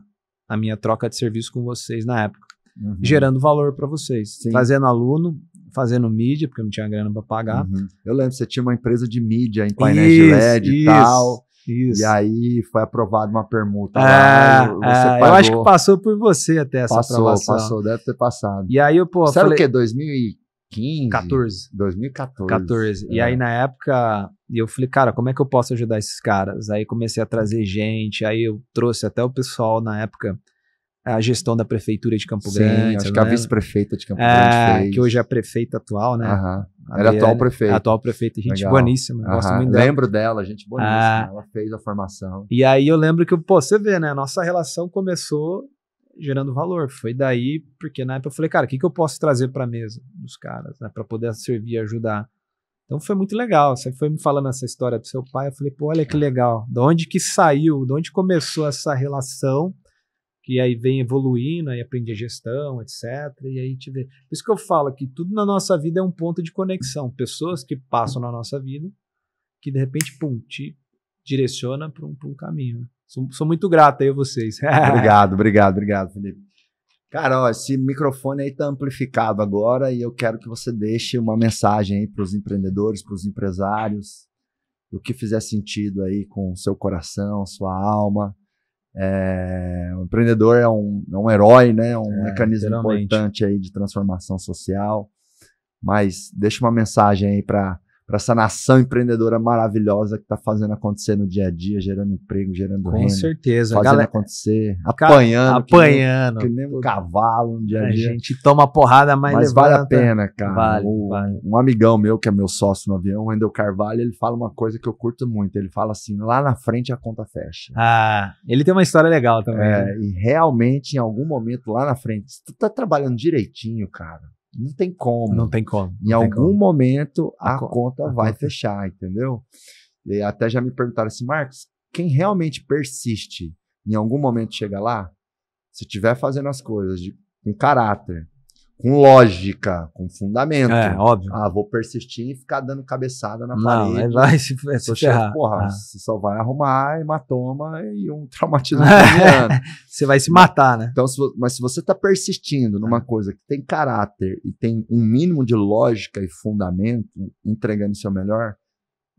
a minha troca de serviço com vocês na época. Uhum. Gerando valor para vocês. Sim. aluno, fazendo mídia, porque eu não tinha grana para pagar. Uhum. Eu lembro, você tinha uma empresa de mídia em painéis de LED isso, e tal. Isso. E aí foi aprovada uma permuta. É, lá, né? é, eu acho que passou por você até essa passou, aprovação. Passou, passou, deve ter passado. E aí eu, pô, Sabe falei... o que? 2000 2015? 14. 2014. 14. É. E aí, na época, eu falei, cara, como é que eu posso ajudar esses caras? Aí comecei a trazer gente, aí eu trouxe até o pessoal na época, a gestão da prefeitura de Campo Sim, Grande. Acho que a vice-prefeita de Campo é, Grande. Fez. Que hoje é a prefeita atual, né? Aham. Era atual prefeita. Atual prefeita, gente Legal. boníssima. Gosto muito dela. Lembro dela, gente boníssima. É. Ela fez a formação. E aí eu lembro que, pô, você vê, né? Nossa relação começou gerando valor. Foi daí, porque na época eu falei, cara, o que, que eu posso trazer para a mesa dos caras, né, para poder servir e ajudar? Então foi muito legal. Você foi me falando essa história do seu pai, eu falei, pô, olha que legal. De onde que saiu, de onde começou essa relação, que aí vem evoluindo, aí aprende a gestão, etc. E aí te vê. Por isso que eu falo que tudo na nossa vida é um ponto de conexão. Pessoas que passam na nossa vida, que de repente, pum, te direciona para um, um, caminho. Né? Sou, sou muito grato aí a vocês. obrigado, obrigado, obrigado, Felipe. Cara, ó, esse microfone aí está amplificado agora e eu quero que você deixe uma mensagem aí para os empreendedores, para os empresários, o que fizer sentido aí com o seu coração, sua alma. É, o empreendedor é um, é um herói, né? É um é, mecanismo importante aí de transformação social. Mas deixa uma mensagem aí para para essa nação empreendedora maravilhosa que está fazendo acontecer no dia a dia, gerando emprego, gerando renda. Com certeza. Fazendo galera, acontecer, apanhando. Apanhando. Que nem, que nem um cavalo no dia a dia. A gente toma porrada, mas, mas vale a pena, cara. Vale, o, vale. Um amigão meu, que é meu sócio no avião, o Endel Carvalho, ele fala uma coisa que eu curto muito. Ele fala assim, lá na frente a conta fecha. Ah, ele tem uma história legal também. É, né? e realmente, em algum momento lá na frente, se tu tá trabalhando direitinho, cara, não tem como. Não tem como. Em algum como. momento a, a conta a vai conta. fechar, entendeu? E até já me perguntaram assim, Marcos, quem realmente persiste em algum momento chega lá, se tiver fazendo as coisas de, com caráter, com lógica, com fundamento. É, óbvio. Ah, vou persistir e ficar dando cabeçada na não, parede. Não, vai se, vai se ferrar. Cheio, porra, ah. você só vai arrumar hematoma e um traumatismo craniano. Tá é, você vai se matar, né? Então, se, mas se você está persistindo numa é. coisa que tem caráter e tem um mínimo de lógica e fundamento, entregando o seu melhor,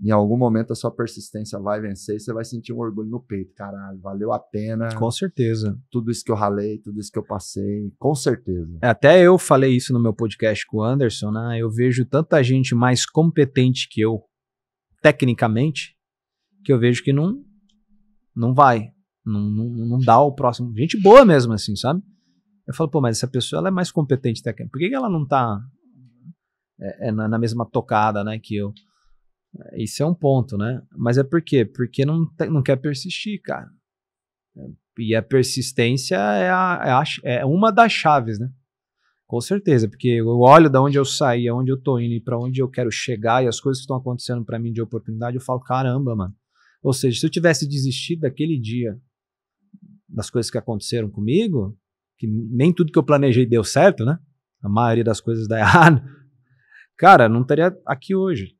em algum momento a sua persistência vai vencer e você vai sentir um orgulho no peito. Caralho, valeu a pena. Com certeza. Tudo isso que eu ralei, tudo isso que eu passei, com certeza. É, até eu falei isso no meu podcast com o Anderson, né? Eu vejo tanta gente mais competente que eu, tecnicamente, que eu vejo que não, não vai. Não, não, não dá o próximo. Gente boa mesmo, assim, sabe? Eu falo, pô, mas essa pessoa ela é mais competente tecnicamente. Por que, que ela não tá é, é na, na mesma tocada, né, que eu? Isso é um ponto, né? Mas é por quê? Porque não, não quer persistir, cara. E a persistência é, a, é, a, é uma das chaves, né? Com certeza, porque eu olho da onde eu saí, aonde eu tô indo e para onde eu quero chegar e as coisas que estão acontecendo para mim de oportunidade, eu falo, caramba, mano. Ou seja, se eu tivesse desistido daquele dia das coisas que aconteceram comigo, que nem tudo que eu planejei deu certo, né? A maioria das coisas dá errado. Cara, não estaria aqui hoje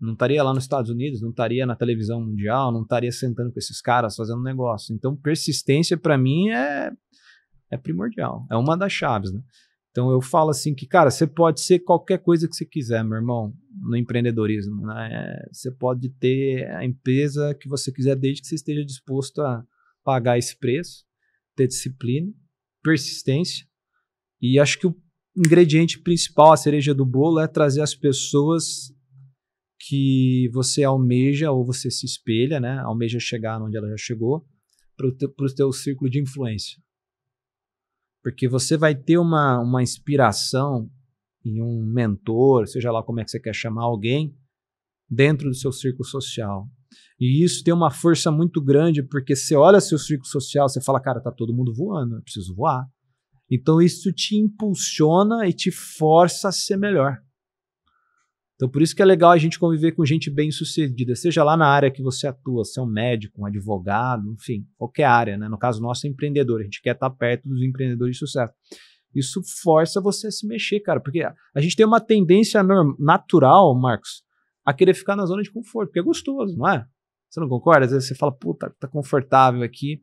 não estaria lá nos Estados Unidos, não estaria na televisão mundial, não estaria sentando com esses caras fazendo negócio. Então, persistência para mim é, é primordial, é uma das chaves, né? Então eu falo assim que, cara, você pode ser qualquer coisa que você quiser, meu irmão, no empreendedorismo, né? É, você pode ter a empresa que você quiser desde que você esteja disposto a pagar esse preço, ter disciplina, persistência e acho que o ingrediente principal, a cereja do bolo é trazer as pessoas que você almeja ou você se espelha, né? Almeja chegar onde ela já chegou para o teu, círculo de influência. Porque você vai ter uma, uma inspiração em um mentor, seja lá como é que você quer chamar alguém, dentro do seu círculo social. E isso tem uma força muito grande, porque você olha seu círculo social, você fala, cara, tá todo mundo voando, eu preciso voar. Então isso te impulsiona e te força a ser melhor. Então, por isso que é legal a gente conviver com gente bem-sucedida, seja lá na área que você atua, se é um médico, um advogado, enfim, qualquer área, né? No caso nosso, é empreendedor. A gente quer estar perto dos empreendedores de sucesso. Isso força você a se mexer, cara, porque a gente tem uma tendência natural, Marcos, a querer ficar na zona de conforto, porque é gostoso, não é? Você não concorda? Às vezes você fala, puta, tá confortável aqui.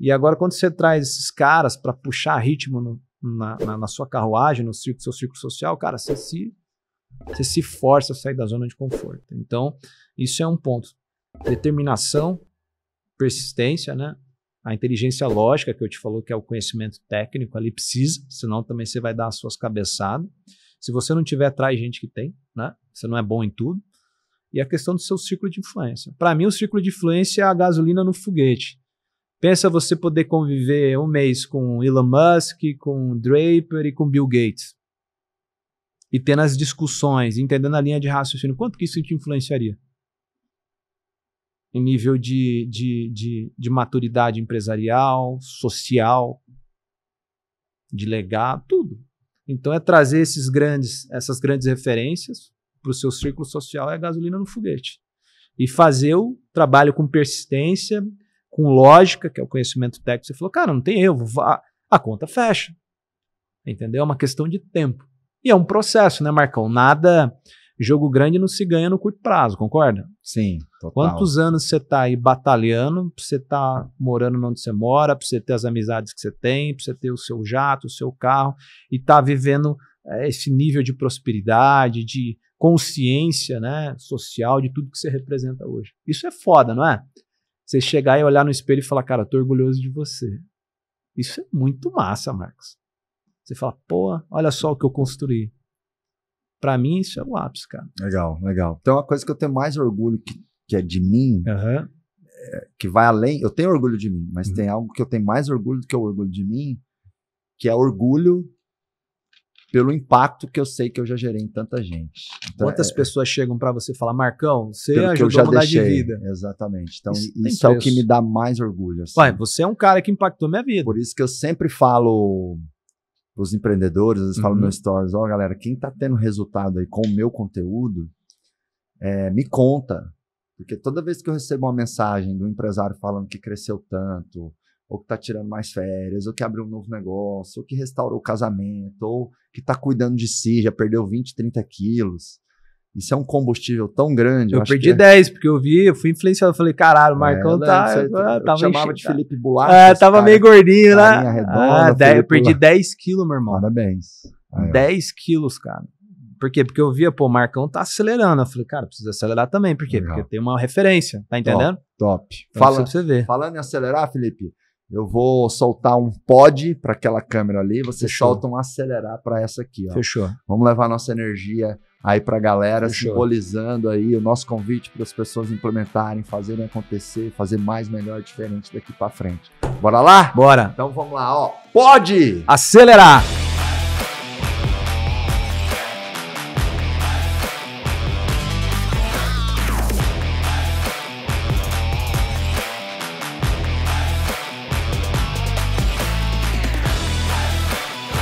E agora, quando você traz esses caras para puxar ritmo no, na, na, na, sua carruagem, no circo, seu círculo social, cara, você se você se força a sair da zona de conforto. Então, isso é um ponto. Determinação, persistência, né? A inteligência lógica, que eu te falou que é o conhecimento técnico, ali precisa, senão também você vai dar as suas cabeçadas. Se você não tiver, traz gente que tem, né? Você não é bom em tudo. E a questão do seu círculo de influência. Para mim, o círculo de influência é a gasolina no foguete. Pensa você poder conviver um mês com Elon Musk, com Draper e com Bill Gates e tendo as discussões, entendendo a linha de raciocínio, quanto que isso te influenciaria? Em nível de, de, de, de maturidade empresarial, social, de legado, tudo. Então é trazer esses grandes, essas grandes referências para o seu círculo social é a gasolina no foguete. E fazer o trabalho com persistência, com lógica, que é o conhecimento técnico. Você falou, cara, não tem erro, vá. a conta fecha. Entendeu? É uma questão de tempo. E é um processo, né, Marcão? Nada. Jogo grande não se ganha no curto prazo, concorda? Sim, total. Quantos anos você tá aí batalhando, pra você tá morando onde você mora, pra você ter as amizades que você tem, pra você ter o seu jato, o seu carro, e tá vivendo é, esse nível de prosperidade, de consciência né, social, de tudo que você representa hoje. Isso é foda, não é? Você chegar e olhar no espelho e falar, cara, tô orgulhoso de você. Isso é muito massa, Marcos. Você fala, pô, olha só o que eu construí. Para mim, isso é o ápice, cara. Legal, legal. Então, uma coisa que eu tenho mais orgulho que, que é de mim, uhum. é, que vai além. Eu tenho orgulho de mim, mas uhum. tem algo que eu tenho mais orgulho do que o orgulho de mim, que é orgulho pelo impacto que eu sei que eu já gerei em tanta gente. Então, Quantas é, é pessoas chegam para você falar, Marcão, você ajudou a mudar deixei, de vida. Exatamente. Então, isso, isso é o que me dá mais orgulho. Assim. Ué, você é um cara que impactou minha vida. Por isso que eu sempre falo os empreendedores, às vezes uhum. falo no stories, ó, oh, galera, quem tá tendo resultado aí com o meu conteúdo, é, me conta. Porque toda vez que eu recebo uma mensagem do empresário falando que cresceu tanto, ou que tá tirando mais férias, ou que abriu um novo negócio, ou que restaurou o casamento, ou que tá cuidando de si, já perdeu 20, 30 quilos. Isso é um combustível tão grande. Eu, eu perdi é... 10, porque eu vi, eu fui influenciado. Falei, caralho, o é, Marcão é, tá. eu, ah, eu tava chamava de Felipe Bulacha. Ah, é, tava cara, meio gordinho, né? Redonda, ah, 10, eu perdi 10 quilos, meu irmão. Parabéns. Aí, 10 quilos, cara. Por quê? Porque eu via, pô, o Marcão tá acelerando. Eu falei, cara, precisa acelerar também. Por quê? Legal. Porque tem uma referência, tá entendendo? Top. top. Então, é Fala, pra você ver. Falando em acelerar, Felipe, eu vou soltar um pod para aquela câmera ali, você Fechou. solta um acelerar para essa aqui, ó. Fechou. Vamos levar nossa energia aí para a galera, Fechou. simbolizando aí o nosso convite para as pessoas implementarem, fazerem acontecer, fazer mais, melhor, diferente daqui para frente. Bora lá? Bora. Então vamos lá, ó. Pode acelerar.